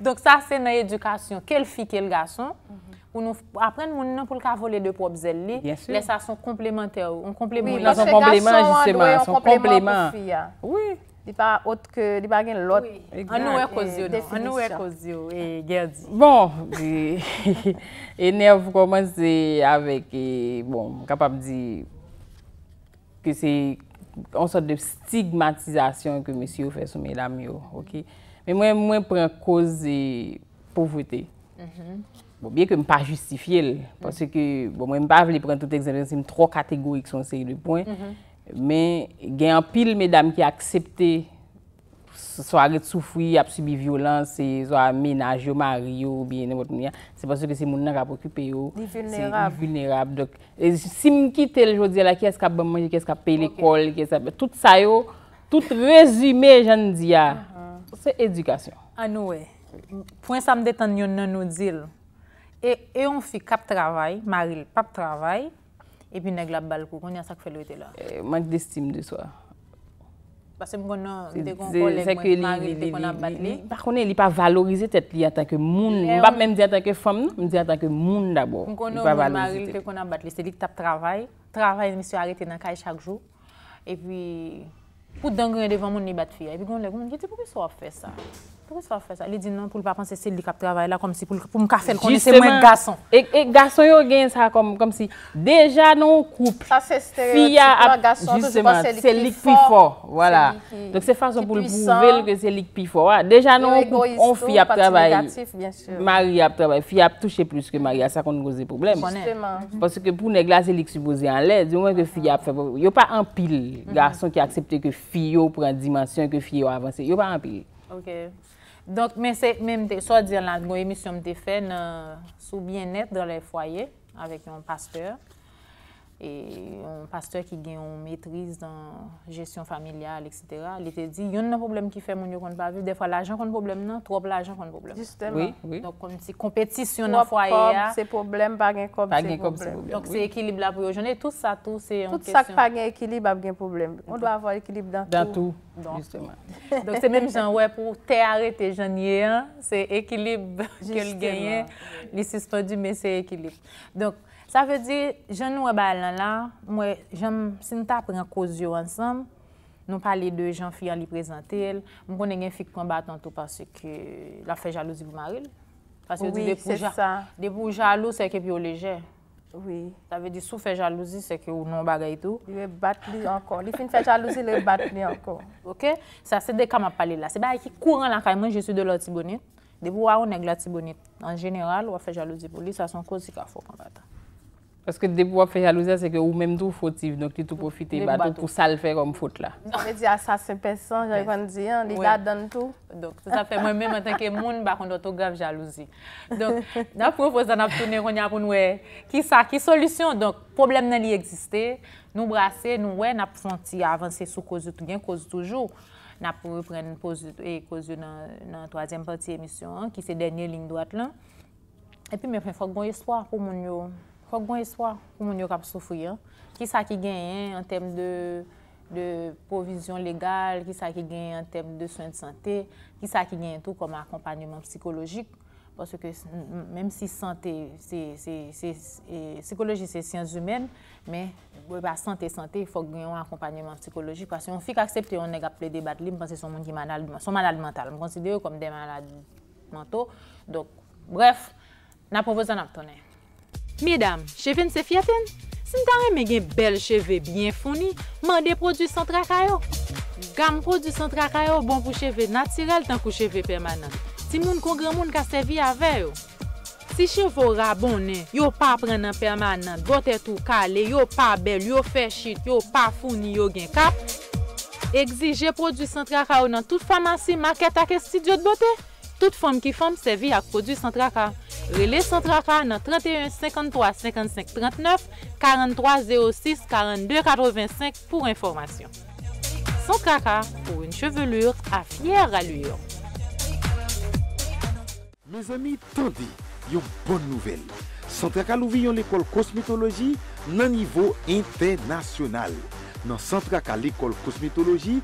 Donk sa se nan edukasyon, kel fi, kel gason, apren moun nan pou l kavole de pop zel li, le sa son komplementer ou. Un komplementer. Oui, nan son komplement, justement. Son komplement. Oui. li pa ot ke li pa gen lot. An nou e kozyo nou, an nou bon, [LAUGHS] e kozyo. E gèrdi. Bon! E Nèv pou konwen se avèk, bon, kapap di ke se an sot de stigmatizasyon ke mèsy yo fè sou mè lam yo, ok? Mè mwen mwen pren kòz pouvètè. Mhm. Bon, biè ke m pa justifiè lè. Bon, mwen m pa vle pren tout ekzendensi m tro kategorik son seyi lè pwen. Men gen an pil medam ki a aksepte, sou a ret soufoui, a psibi violans, sou a menaj yo, mar yo, biye ne wot mwen ya, se pasouke se mounen rap okupe yo, se mounen rap. Si mkite ljou diya la, ki eska beman, ki eska pe l'ekol, tout sa yo, tout rezume jan diya, sou se edukasyon. Anou ah, we, pwen samde tan yon nan nou dil, e yon e fi kap travay, maril, pap travay, E pi neg la bal kou, konye sa k fèl wè te la? Eh, mank destime de so. Pase mwen konon, mwen te kon konle, mwen te maril te kon ap bat li? Pake mwen li pa valorize tet li ata ke moun. Mwen pap men di ata ke fèm nan, mwen di ata ke moun d'abo. Mwen konon, mwen te kon kon ap bat li, se li tap travay. Travay mwen se arete nan kay chak jou. E pi, pou dengrè devan mwen ni bat fè ya. E pi konon, mwen te konon, mwen te konon, mwen te konon, mwen te konon, mwen te konon, mwen te konon, mwen te konon, mwen te konon, mwen te konon, mwen te konon, m Lè di nan pou l pa panse selik ap travay la kom si pou m kafe l konese mwen gason. E gason yo gen sa kom si. Deja nou koup fiya ap selik pi for. Donc se fason pou l pouvel ke selik pi for. Deja nou koup on fiya ap travay. Mari ap travay. Fiya ap touche plus ke mari. A sa kon nou goze problem. Pon se ke pou negla selik souboze an lè. Yo mwen ke fiya ap travay. Yo pa anpil gason ki aksepte ke fiyo pran dimansyon ke fiyo avanse. Yo pa anpil. Ok. Donk men se, men mte, so di an la goye misyon mte fè nan euh, sou bien net dan lè fwaye avèk yon pasteur. E yon pasteur ki gen yon metriz dan jesyon familial, etc. Li te di, yon nan problem ki fe moun yon kon pa vi. De fwa la jan kon problem nan, trop la jan kon problem. Justement. Kon petitisyon an fwa ya. Pob se problem, bagen kob se problem. Donk se ekilib la pou yo jene. Tout sa tout se... Tout sa k bagen ekilib ap gen problem. On do avwa ekilib dans tout. Donk se men jan wè pou te are te jenye. Se ekilib ke l genye. Li si stondi, men se ekilib. Donk, Sa ve di, jen nou e ba lan la, mwen, jen, si nou ta apren kouz yo ansam, nou pale de jen fiyan li prezante el, mwen konen gen fik kon bat an tou pasi ki la fe jalouzi pou maril. Pasi yo di le pou jalo seke pi yo leje. Oui. Sa ve di sou fe jalouzi seke ou non bagay tou. Li we bat li ankon, li fin fe jalouzi le bat li ankon. Ok, sa se de kam ap pale la, se ba e ki kou an lan kayman, je su de la tibonit, de pou a ou neg la tibonit, an jeneral, wa fe jalouzi pou li, sa son kouz si ka fo kon bat an. Paske dep wap fè jalouzia se ke ou mèm tou fòtiv, donk ti tou profite batou pou sal fè kom fòt la. [LAUGHS] Mè di a sa se pesan, jè kwan di, li dat dan tou. Donk, se sa fè mè mèm anten ke moun bakon do to graf jalouzi. Donk, nap propoz dan ap tounè ronyan pou nou wè, ki sa, ki solisyon, donk, problem nan li eksiste, nou brase, nou wè, nap fònti avansè sou kozou tou gen, kozou toujou, nap prènen kozou nan toazèm pati emisyon, ki se denye lin do at lan. Epi mè fè fòk gwen espoa pou moun yo, Fok gwen eswa pou moun yo kap soufou yon. Ki sa ki genyen an tem de provizyon legal, ki sa ki genyen an tem de soyn de sante, ki sa ki genyen tou kom akompanyman psikologik, mèm si sante, psikologi se syans ou mèm, mèm, bè, sante, sante, fok genyen akompanyman psikologik. Asè yon fik aksepte yon neg aple debat li, mwen se son moun ki manal, son manal mental. Mwen konsidye yon kom de manal mental. Dok, bref, napou vè zan ap tonè. Medam, cheve nse fjeten? Sin tarè mè gen bel cheve byen founi, mande produ centra ka yo. Gam produ centra ka yo bon pou cheve natirel tankou cheve permanen. Si moun kongre moun ka sevi avè yo. Si chevo rabonè, yo pa prenen permanen, dotè tou kale, yo pa bel, yo fechit, yo pa founi, yo gen kap. Egzije produ centra ka yo nan tout famansi, market ake stidyo de bote. Tout fom ki fom sevi ak produ centra ka yo. Rile Santraka nan 31535539-4306-4285 pou informasyon. Santraka pou yon chevelur a fyer aluyon. Mez ami, tande yon bon nouvel. Santraka louvi yon ekol kosmetologi nan nivou internasyonal. Nan Santraka l'ekol kosmetologi,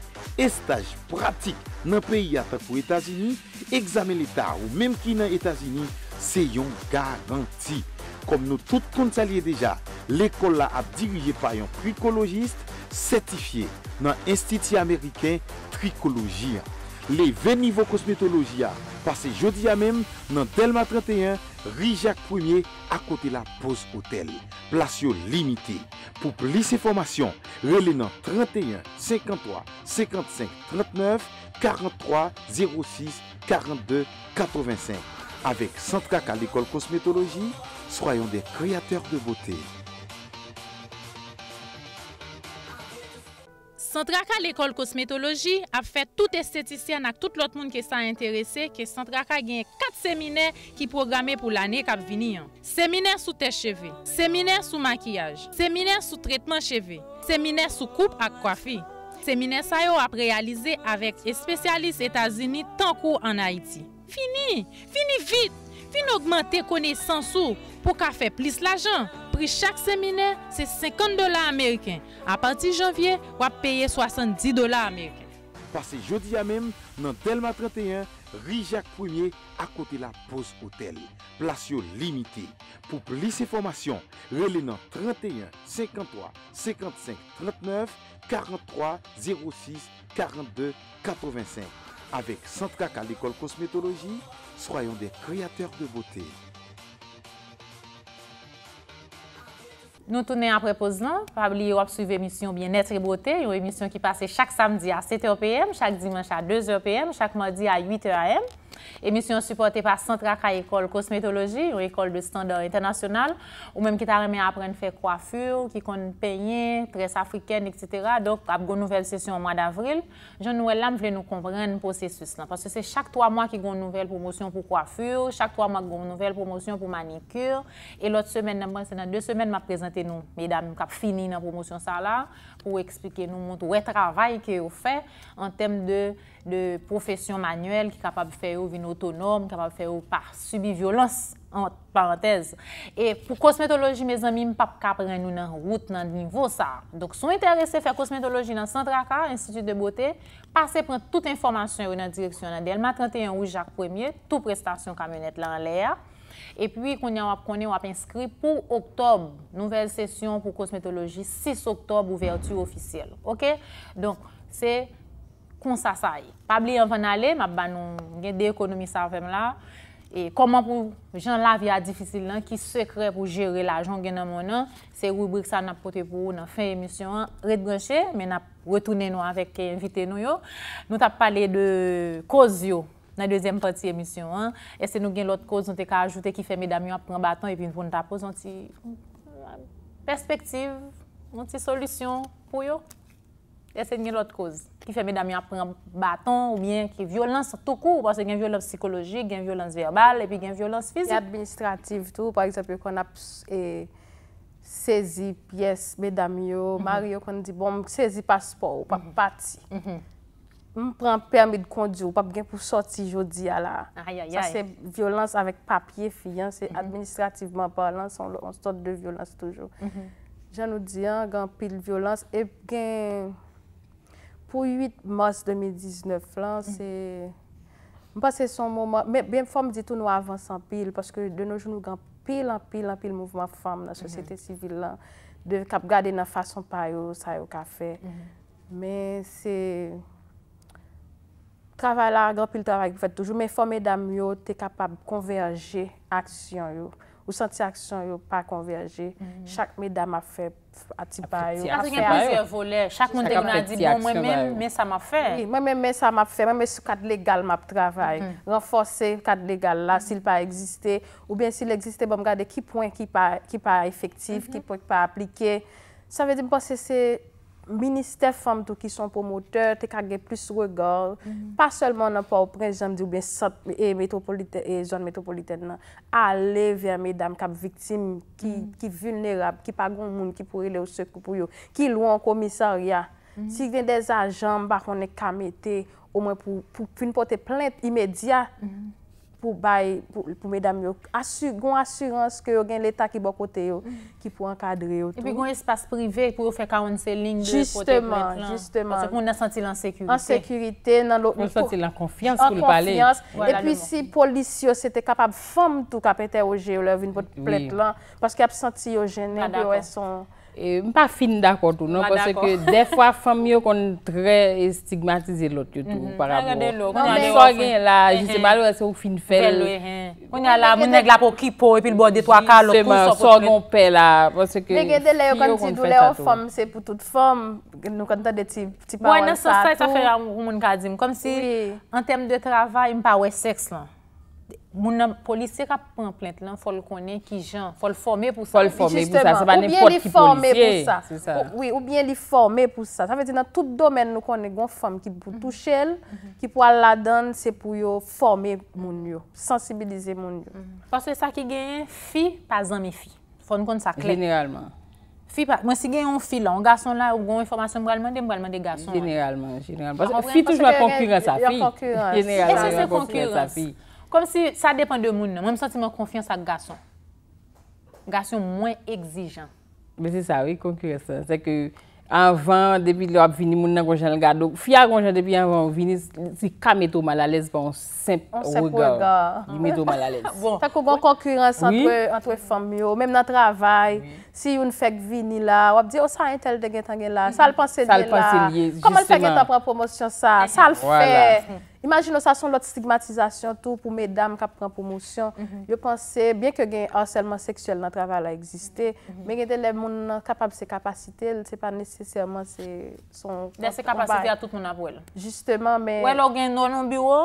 estaj pratik nan peyi atakou Etasini, examen l'eta ou menm ki nan Etasini, Se yon garanti Kom nou tout kon salye deja L'ekol la ap dirije pa yon Krikologiste Sertifiye nan Estiti Ameriken Krikologien Le ve nivou kosmetologia Pase jodi a mem nan Telma 31 Rijak 1er akote la Post Hotel Plasyon limite Poupli se formasyon Relen nan 31, 53, 55, 39 43, 06, 42, 85 Avec Santraka l'école cosmétologie, soyons des créateurs de beauté. Santraka l'école cosmétologie a fait tout esthéticien à tout l'autre monde qui s'est intéressé que a gagné quatre séminaires qui programmés pour l'année qui venir. Séminaire sur tes cheveux, séminaire sur maquillage, séminaire sur traitement cheveux, séminaire sur coupe et coiffure. Séminaire ça a réalisé avec spécialistes États-Unis tant en Haïti. Fini, fini vit, fini augmente kone sansou pou ka fe plis la jan. Pri chak seminer, se 50 dola Ameriken. A parti janvye, wap peye 70 dola Ameriken. Pase jodi ya men, nan telma 31, Rijak Premier akote la post hotel. Plasyon limiti pou plis se formasyon rele nan 31, 53, 55, 39, 43, 06, 42, 85. Avec Centrac à l'école cosmétologie, soyons des créateurs de beauté. Nous tournons après pause là. Pas oublier de suivre l'émission Bien-être et Beauté, une émission qui passe chaque samedi à 7h PM, chaque dimanche à 2h PM, chaque mardi à 8h AM. Emisyon supporte pa Santra ka ekol kosmetoloji, ou ekol de standor internasyonal, ou menm ki ta reme apren fe kwa fur, ki kon penye, tres afriken, etc. Dok ap gon nouvel sesyon w ma davril, joun nouwe lam vle nou kompren posesis lan. Pase se chak 3 mwa ki gon nouvel promosyon pou kwa fur, chak 3 mwa ki gon nouvel promosyon pou manikur, e lot semen nan mwen, se nan 2 semen ma prezante nou, medan, nou kap fini nan promosyon sa la, pou eksplike nou moun tou we travay ki ou fe, an tem de... de profesyon manuel ki kapab fè ou vin otonom, kapab fè ou pa subi violons, an parantez. E pou kosmetologi, me zanmi, m pap kap ren nou nan wout nan nivou sa. Donk sou interese fè kosmetologi nan Santraka, Institut de Bote, pase pran tout informasyon ou nan direksyon nan del. Ma 31 ou Jacques 1er, tou prestasyon kamyonet lan lè ya. E pi konye wap konye wap inskri pou oktob. Nouvel sesyon pou kosmetologi, 6 oktob, ouvertu ofisyel. Ok? Donk, se... Kon sa sa yi, pa bli yon van ale, ma ban nou gen de ekonomi sa vemen la. E koman pou jen la viya difisil lan ki sekre pou jere la ajon gen nan moun an, se rubrik sa nap pote pou nou nan fin emisyon an, ret granshe, men ap retounen nou avèk ke invite nou yo. Nou tap pale de koz yo nan dezem pati emisyon an, ese nou gen lot koz nou te ka ajoute ki feme dami yo ap pran batan, epi nou pou nou tap pose an ti perspektiv, an ti solisyon pou yo. E se nye lot koz? Ki fe mè damyo apren baton ou mien ki violans to kou? Ou pa se gen violans psikolojik, gen violans verbal, epi gen violans fizik? Yon mhm. administrativ tou. Par isap yo kon ap sezi piyes mè damyo, mary yo kon di bom sezi paspor ou pap pati. Mwen pren permit kondyo ou pap gen pou soti jodi ala. Aya, aya. Sa se violans avèk papye fi. Yon se administrativman parlans, on sot de violans toujou. Mhm. Jan nou di an, gen pil violans, epi gen... Pou 8 mars 2019 lan, mpa se son mouman, mwen fòm ditou nou avans anpil, paske de nou jounou gan pil anpil anpil mouvman fòm nan sosyete sivil mm-hmm. lan, de kap gade nan fason pa yo, sa yo ka fe. Men se, travay la, granpil travay, fè toujou men fòm edam yo, te kapab konverje aksyon yo. Ou senti aksyon yo pa konverje. Mhm. Chak me dam a fe ati bayo. Ase ki pou se volè, chak moun te gwen a di, bon mwen men sa ma fe. Mwen men sa ma fe, mwen men sou kat legal ma pou travay. Mhm. Renforsè kat legal la, sil pa egziste. Ou bien sil egziste, bon mwen gade ki poin ki pa efektif, ki poin ki mhm. pa aplike. Sa ve di mwen se se... Ministè fèm tou ki son pòmoteur te kage plus règor, pa sèlman anpò prezèm di wè zon metropolitè nan, ale vè mè dam kap viktim ki vulnerab, ki pa goun moun ki pòre le ou sekou pou yo, ki lou an komisaryan. Si vèn de zan jan mba konen kamete, ou mwen pou poun pote plènt imèdia, pou bay, pou medam yo, gon asurans ke yo gen l'Etat ki bokote yo, ki pou ankadre yo tou. E pi gon espase prive pou yo fe kaounse ling de potè plèt lan. Justèman, justèman. Pon se pou nou senti l'ansekurite. Ansekurite nan lò. Pon senti l'ankonfians pou l'bale. Ankonfians. E pi si polis yo se te kapab fom tou ka pète yo je ou lèv in potè plèt lan. Paske absentiyo je nèp yo e son... Mpa fin dakot ou nan, pwese ke defwa fam yo kon tre stigmatize lot yo tou parabo. Mwenye gen la, jisim alwe se ou fin fel, mwenye la mwenye glapo kipo epil bonde twa ka lo kousa pou tri. Mwenye gen la yo kon ti dou le yo fom se pou tout fom, nou kon te de ti pa wan sa tou. Mwenye sa sa te afer an woun kadzim, kom si an tem de travay mpa we seks lan. Moun nan polise ka pen plente lan, fol konen ki jan, fol forme pou sa. Fol forme pou sa, sa va nen pot ki polise. Ou bien li forme pou sa. Sa vete nan tout domen nou konen gwen fome ki pou touche el, ki pou al la dan, se pou yo forme moun yo, sensibilize moun yo. Paswe sa ki genyen fi, pa zanme fi. Fol konen sa klen. Generalman. Fi pa, mwen si genyen yon fi lan, gason la ou gwen yon formasyon moun alman de, moun alman de gason la. Generalman, generalman. Fi toujwa konkuren sa fi. Yon konkuren. Yon konkuren sa fi. Kom si sa depan de moun nan, mwen m senti mwen konfiyans ak gason. Gason mwen egzijan. Be se sa, oui, konkuren se. Se ke anvan, depi lè wap vini, moun nan konjèl gado. Fia konjèl depi anvan, vini, si ka meto malalèz pa bon, on sep wè gòr. On sep wè gòr. Yon meto malalèz. [LAUGHS] Bon. Tako bon konkuren se antre fèm yo. Mèm nan travay, si yon fèk vini la, wap di, o oh, sa yon tel de gen tan gen la. Sa l'pansèl mhm. gen la. Sa l'pansèl gen la. Koman lè fèk gen tan pran promosyon Imagino sa son lot stigmatizasyon tou pou mè dam kap pran pou mousyon. Yo mhm. panse, bien ke gen anselman seksuel nan travèl a egziste, mè mhm. gen tel moun nan kapab se kapasite, se pa nesesèrman se son... De se kapasite a tout moun ap wèl. Justèman, mè... Wèl ou gen non an biwo,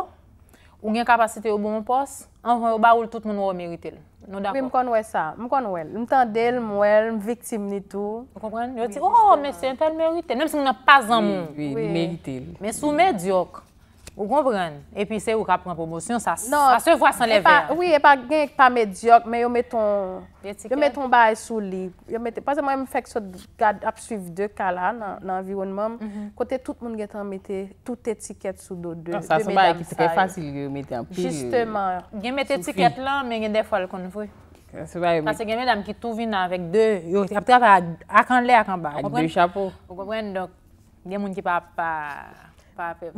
ou gen kapasite ou bon pos, an fè ou baroul tout moun wèl mèrite lè. Non d'akop. Mwen kon wè sa, mwen kon wèl. Mwen tan del mwen, mwen viktim ni tou. Mwen kon pren, mwen ti wèl. Oh, mè se yon tel mèrite, nem se moun nan pasan moun. Ou kompren, epi se ou ka pran promosyon, sa non. se vwa san le ver. Oui, epa gen ek pa medyok, men yo meton bae sou li. Yo meton, pasè mwen fèk so ap suivi mhm. de kala nan environman, kote tout moun getan mette tout etiket sou do de. Sa se ba ekite fasil yo mette anpil. Justeman, gen mette etiket lan, men gen defol konvwe. Sa se gen mette am ki tou vin nan vek de, yo kap tra pa akan le akan ba. A di de chapo. Ou kompren, gen moun ki pa ap pa...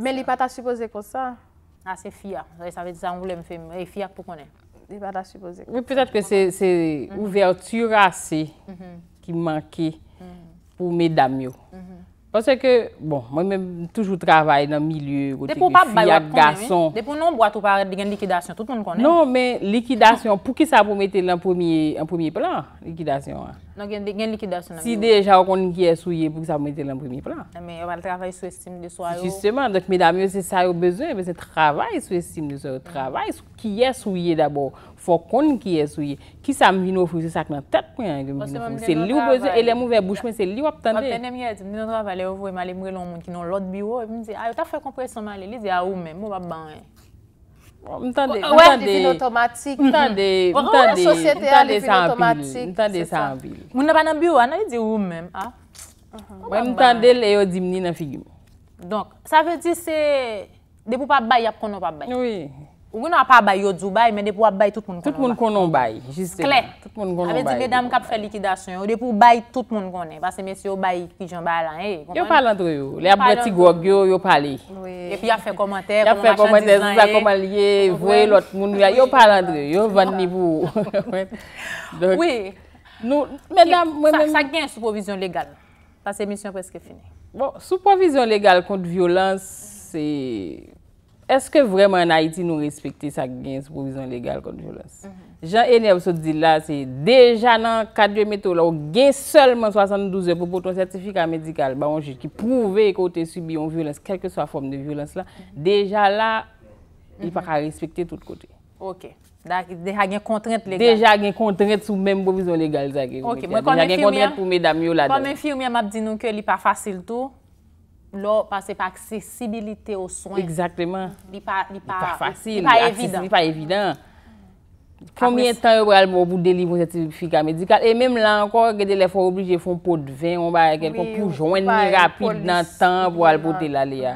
Mè li pa ta supose kon sa? A, se fia. E fia pou konen. Li pa ta supose kon sa? Ou peut-at ke se mm-hmm. ouverture ase ki manke pou mè damyo. Ponsè ke, bon, mwen mèm toujou travay nan milieu, kote kwe fuyak, gason. Depo nan boat ou paret, de gen likidasyon, tout moun konen. Non, men likidasyon, pou ki sa pou mette l'an premier plan. Likidasyon, an. Non, gen likidasyon nan milieu. Si deja, ou konen kiye souye pou ki sa pou mette l'an premier plan. Emen, yon mal travay sou estime de sou ayo. Justeman, dok, mèdame, se sa yo bezè, se travay sou estime de sou ayo. Travay, kiye souye d'abo. Fokon ki eswe, ki sa m vinofu, se sak nan tet kwen an gen vinofu. Se li ou beze, ele m ouve bouche m, se li wap tande. Wap tande miye, m nou wap ale ovwe, mali mre lon moun ki non lot biwo. M di, a, yo ta fwe kompresyon male, li di a oumèm, m ou wap banwe. M tande. Ouwe, di vinotomatik. M tande. Ouwe, sosyete a, di vinotomatik. M tande, sa apil. M nou wap anan biwo, anan li di oumèm. M tande, le yo dimni nan figy m. Donk, sa ve di se, de pou pa bay, ap kono pa bay. Oui. Ou nou a pa bay yo djou bay, men depou a bay tout moun konon bay. Tout moun konon bay, jiste. Klet, ave di vedam kap fè likidasyon, ou depou bay tout moun konen. Basè men si yo bay pijon balan, e, eh, kompanyen. Yo palandre yo, le ap bweti gwo gyo, yo pali. E pi ya fè komantèr, yon machan dizan e. Ya fè komantèr, zi sa komalye, vwe lot moun ya, yo palandre yo, van nivou. Oui, sa gen soupovizyon legal, tasè misyon preske fini. Bon, soupovizyon legal kont violans, se... Eske vreman na Haiti nou respekte sa gen sou pou vizyon legal kon violens? Mhm. Jean-Henri, ap sou di la, se deja nan kadwem eto, ou gen solman 72 e popo ton sertifika medikal, ba wonshi ki pouve e kote subi yon violens, kelke sa fom de violens la, mhm. deja la, i mhm. pa ka respekte tout kote. Ok, deja gen kontret legal. Deja gen kontret sou men pou vizyon legal. Ok, mwen konnen fimi ya, mwen konnen fimi ya, mwen konnen fimi ya mabdi nou ke li pa fasil tou. lo pase pa aksesibilite o soin. Exactement. Li pa fasil, li pa evidant. Fombyen tan yo pral bo bou deli moun etifika medikal? E menm la ankon, gade le fò oubli, jè fon po d'vin, on ba akel kon pou jwen ni rapit nan tan pou albo del ale ya.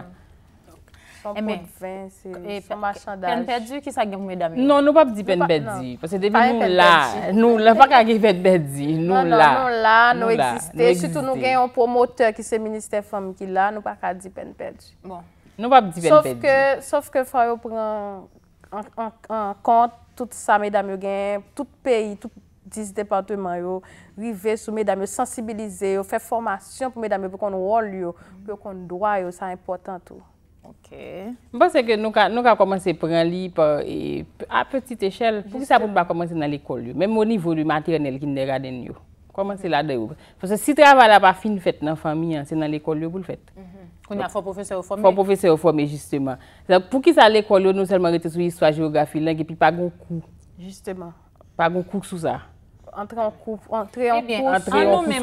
Emen, pen perdi ou ki sa gen pou mèdame yo? Non, nou pa pdi pen perdi. Pwese devin nou la, nou la pa ka gen pen perdi. Non, non, nou la, nou existen. Soutou nou gen yon promoteur ki se minister fami ki la, nou pa ka di pen perdi. Bon. Nou pa pdi pen perdi. Sòf ke fwa yo pran an kont tout sa mèdame yo gen, tout peyi, tout disi departement yo, rive sou mèdame yo, sensibilize yo, fè formasyon pou mèdame yo pou kon wòl yo, pou kon dwa yo, sa importan tou. Ok. Mwen pa seke nou ka komanse pran li e, a petit eshel pou ki sa pou pa komanse nan l'ekol yo. Mwen moun nivou li maternel ki ndera den yo. Komanse la deyo. Pwese si trav ala pa fin fet nan fami, se nan l'ekol yo pou l'fet. Mhm. Koun a fò profeseur fòmè. Fò profeseur fòmè, jisteman. Pou ki sa l'ekol yo nou selman rete sou yiswa geografi lan ki pi pa gon kou. Jisteman. Pa gon kou sou sa. Entre en kou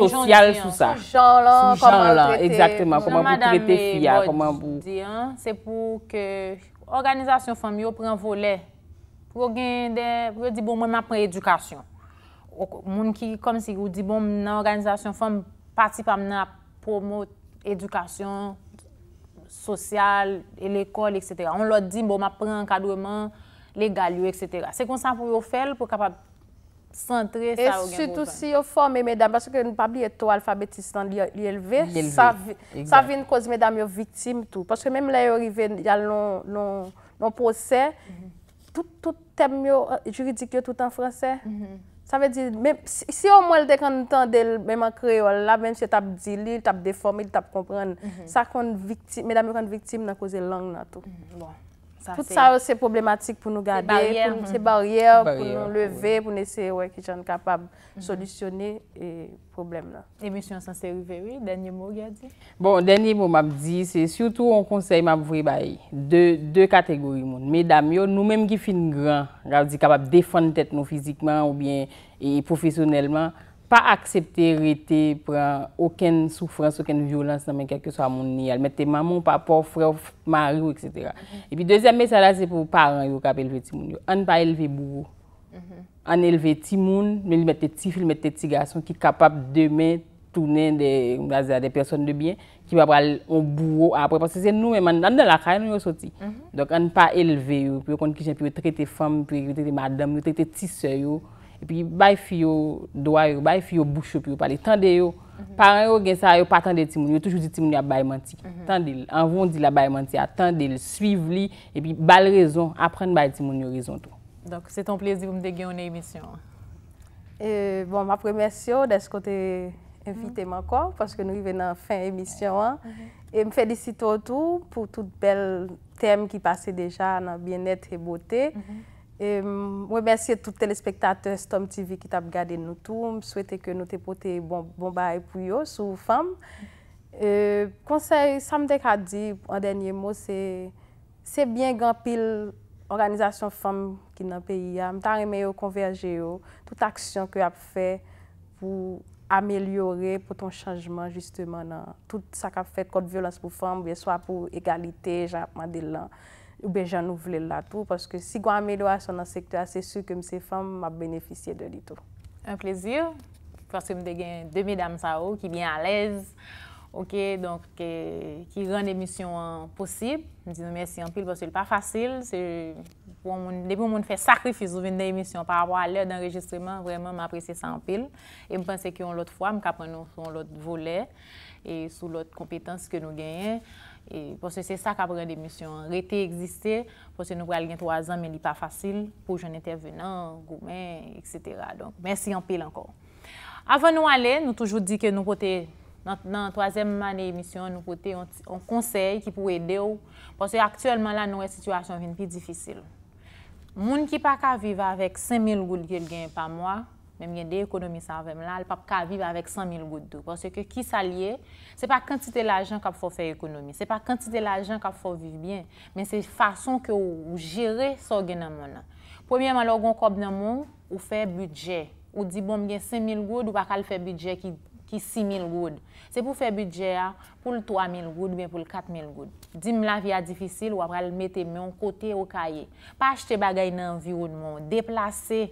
sosyal sou sa. Sou jan la, koman pou trete fia, koman pou... C'est pou ke organizasyon fèm yo pren volè, pou yo di bon mè mè pren edukasyon. Moun ki kom si bon, bon, yo di bon mè nan organizasyon fèm pati pa mè nan promo edukasyon sosyal, l'ekol, etc. On lò di bon mè pren kadouman, lè gali yo, etc. Se kon san pou yo fèl, pou kapab... Soutou si yo forme medan, baske nou pa bli eto alfabetistan liyeleve, sa vin koz medan yo viktim tou. Paske menm la yo rive yal non pose, tout tou tem yo, juridik yo tout an franse. Sa mm-hmm. ve di, menm si yo mwen dek an tan del menman kreyo la, menm se tap di li, tap deformi, tap kompren, sa kon viktim, medan yo kon viktim nan koz e lang na tou. Mm-hmm. Bon. Pout sa se problematik pou nou gade, pou nou se baryer, pou nou leve, pou nou se wè ki jan kapab solisyone problem la. Emisyon Sanceri VVV, denye mou gade? Bon, denye mou mabdi, se syoutou on konsey mabvwe bayi. De kategori moun. Medam yo nou mèm ki fin gran, gade, kapab defan tet nou fizikman ou bien profesyonelman. pa aksepte rete pran oken soufrans, oken violans nan men kèkè sa moun ni yal. Mète maman, papa, frè, marou, etc. Mhm. E pi dezembe sa la se pou paran yo ka ap elve ti moun yo. An pa elve mou. Mhm. An elve ti moun, mète ti fil, mète ti gason ki kapap demè tounen de mou la zè de person de bien ki va pral mou mou apre. Se se nou mèman, an dan la kha yon yo soti. Mhm. Donk an pa elve yo, pi yo konti ki jè pi yo trete fèm, pi yo trete madame, yo trete ti sè yo, pi bay fiyo dowa yo, bay fiyo boucho pi yo pale, tan de yo, paran yo gen sa yo, pa tan de ti moun yo, toujou di ti moun yo a bay manti, mhm. tan de yo, anvon di la bay manti, a tan de yo, suiv li, epi bal rezon, apren bay ti moun yo rezon tou. Donk, se ton plezi pou mde gen yon emisyon. Bon, ma premer syon, desko te invite man mhm. kon, paske nou yon ven nan fin emisyon an, mhm. e m felisito tou, pou tout bel tem ki pase deja nan bien etre e bote, Mwen mwemensye tout telespektatèr stom TV ki tap gade nou tou. Mwen mwen souwete ke nou te pote bon, bon bay pou yo sou fèm. E, Konsè, sa mdèk a di, an dènyè mwò, se bèn gampil organizasyon fèm ki nan pèyi ya. Mwen tarèmè yo, konverje yo, tout aksyon ki ap fè pou amelyore pou ton chanjman jistèman nan. Tout sa kap fè kote violans pou fèm, bè so ap pou egalite, jap mandè lan. ou bejan nou vle la tou, paske si gwa amelo a son an sektor, se sou ke mse fèm, m ap benefisye de li tou. An plezir, paske m de gen de medam sa ou, ki bien alèz, ki eh, rende emisyon posib, m di nou mèsi an pil, paske lè pa fasil, lè pou moun fè sakrifis ou vende emisyon, pa avwa lè d'enrejistreman, m apresye sa an pil, m pense ki yon lot fwa, m ka prene yon lot volè, sou lot kompetans ke nou genye, E pou se se sa ka pren demisyon rete egziste, pou se nou pral gen 3 an men li pa fasil pou jen ente venan, goumen, etc. Donk, mersi yon pil anko. Aven nou ale, nou toujou di ke nou pote nan 3e man emisyon, nou pote yon konsey ki pou ede ou, pou se aktuelman la nou e situasyon vin pi difisil. Moun ki pa ka viva vek 5 mil goul gen pa mwa, Mem gen de ekonomi sa avem la, al pap ka vive avèk 100,000 gout tou. Pwansè ke ki sa liye, se pa kantite l'ajan kap fò fè ekonomi. Se pa kantite l'ajan kap fò vive bien. Men se fason ke ou jire sò gen nan mwana. Pwè miye man lò kon kop nan mwou, ou fè budget. Ou di bom gen 5,000 gout, ou bakal fè budget ki 6,000 gout. Se pou fè budget a, pou l'3,000 gout, ben pou l'4,000 gout. Di m la vya difisil, wapre al mette mè an kote ou kaye. Pa achte bagay nan environman, deplase.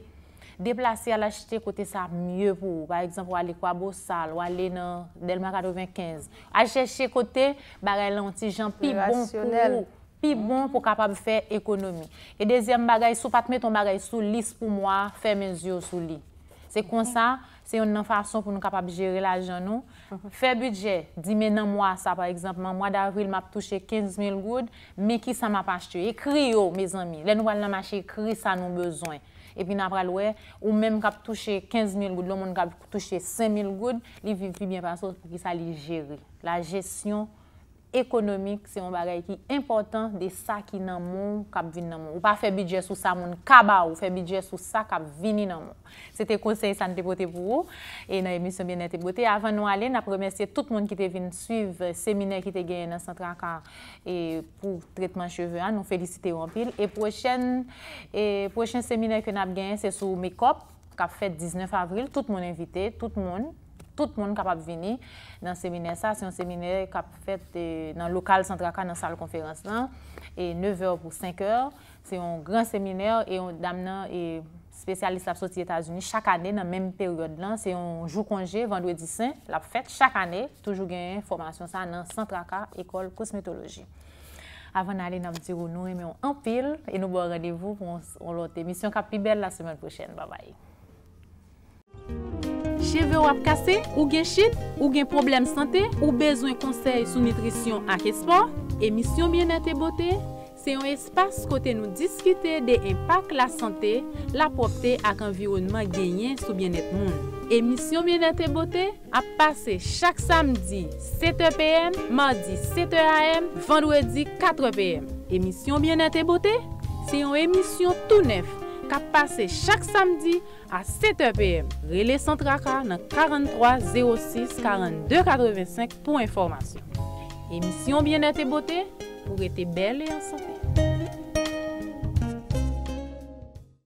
Deplase a la chite kote sa mye pou. Par exemple, wale kwa bo sal, wale nan Delmarado 2015. A cheshe kote, bagay lan ti jan pi bon pou, pi bon mm-hmm. pou kapab fè ekonomi. E dezyem bagay sou, patme ton bagay sou, lis pou mwa, fè menzyo sou li. Se konsa, se yon nan fason pou nou kapab jere non? mm-hmm. la jan nou. Fè budget, di men nan mwa sa par exemple, mwa d'avril map touche 15 mil goud, me ki sa mwa pa chite. E kri yo, me zanmi, le nou wale nan mwa chite, kri sa nou bezwen. Epi nan pralwe, ou menm kap touche 15 000 goud, loun menm kap touche 5 000 goud, li fi biye baso ki sa li jere la jesyon. ekonomik se yon bagay ki impotant de sa ki nan moun kap vin nan moun. Ou pa fe bidye sou sa moun kaba ou fe bidye sou sa kap vini nan moun. Se te konsey san te bote pou ou, e nan emisyon bin nan te bote. Avan nou ale, nan premesye tout moun ki te vin suiv seminer ki te genyen nan sentra ka e pou tretman cheve an, nou felisite yon pil. E prochen e seminer ki nan ap genyen se sou Mekop kap fet 19 avril. Tout moun evite, tout moun. Tout moun kap ap vini nan seminer sa. Se yon seminer kap fet nan lokal Santraka nan sal konferans lan. E 9 or pou 5 or. Se yon gran seminer e yon dam nan e spesyalist la psoti Etats-Unis chak ane nan menm peryode lan. Se yon jou konje, vendwe disen, la fet chak ane. Toujou gen yon formasyon sa nan Santraka Ecole Kosmetologie. Avan ali nan ap diro nou eme yon anpil e nou bo renivou pou yon lote. Misyon kap pi bel la semen prochen. Bye bye. Cheve wap kase, ou gen chit, ou gen problem sante, ou bezwen konsey sou nitrisyon ak espo. Emisyon Biennete Bote se yon espase kote nou diskite de impak la sante, la propte ak environman genyen sou biennete moun. Emisyon Biennete Bote ap pase chak samdi 7 pm, mardi 7 am, vendwedi 4 pm. Emisyon Biennete Bote se yon emisyon tou nef. a pase chak samdi a sete PM. Vele sentra ka nan 4306 4285 pou informasyon. Emisyon bien ete bote pou ete bel en sante.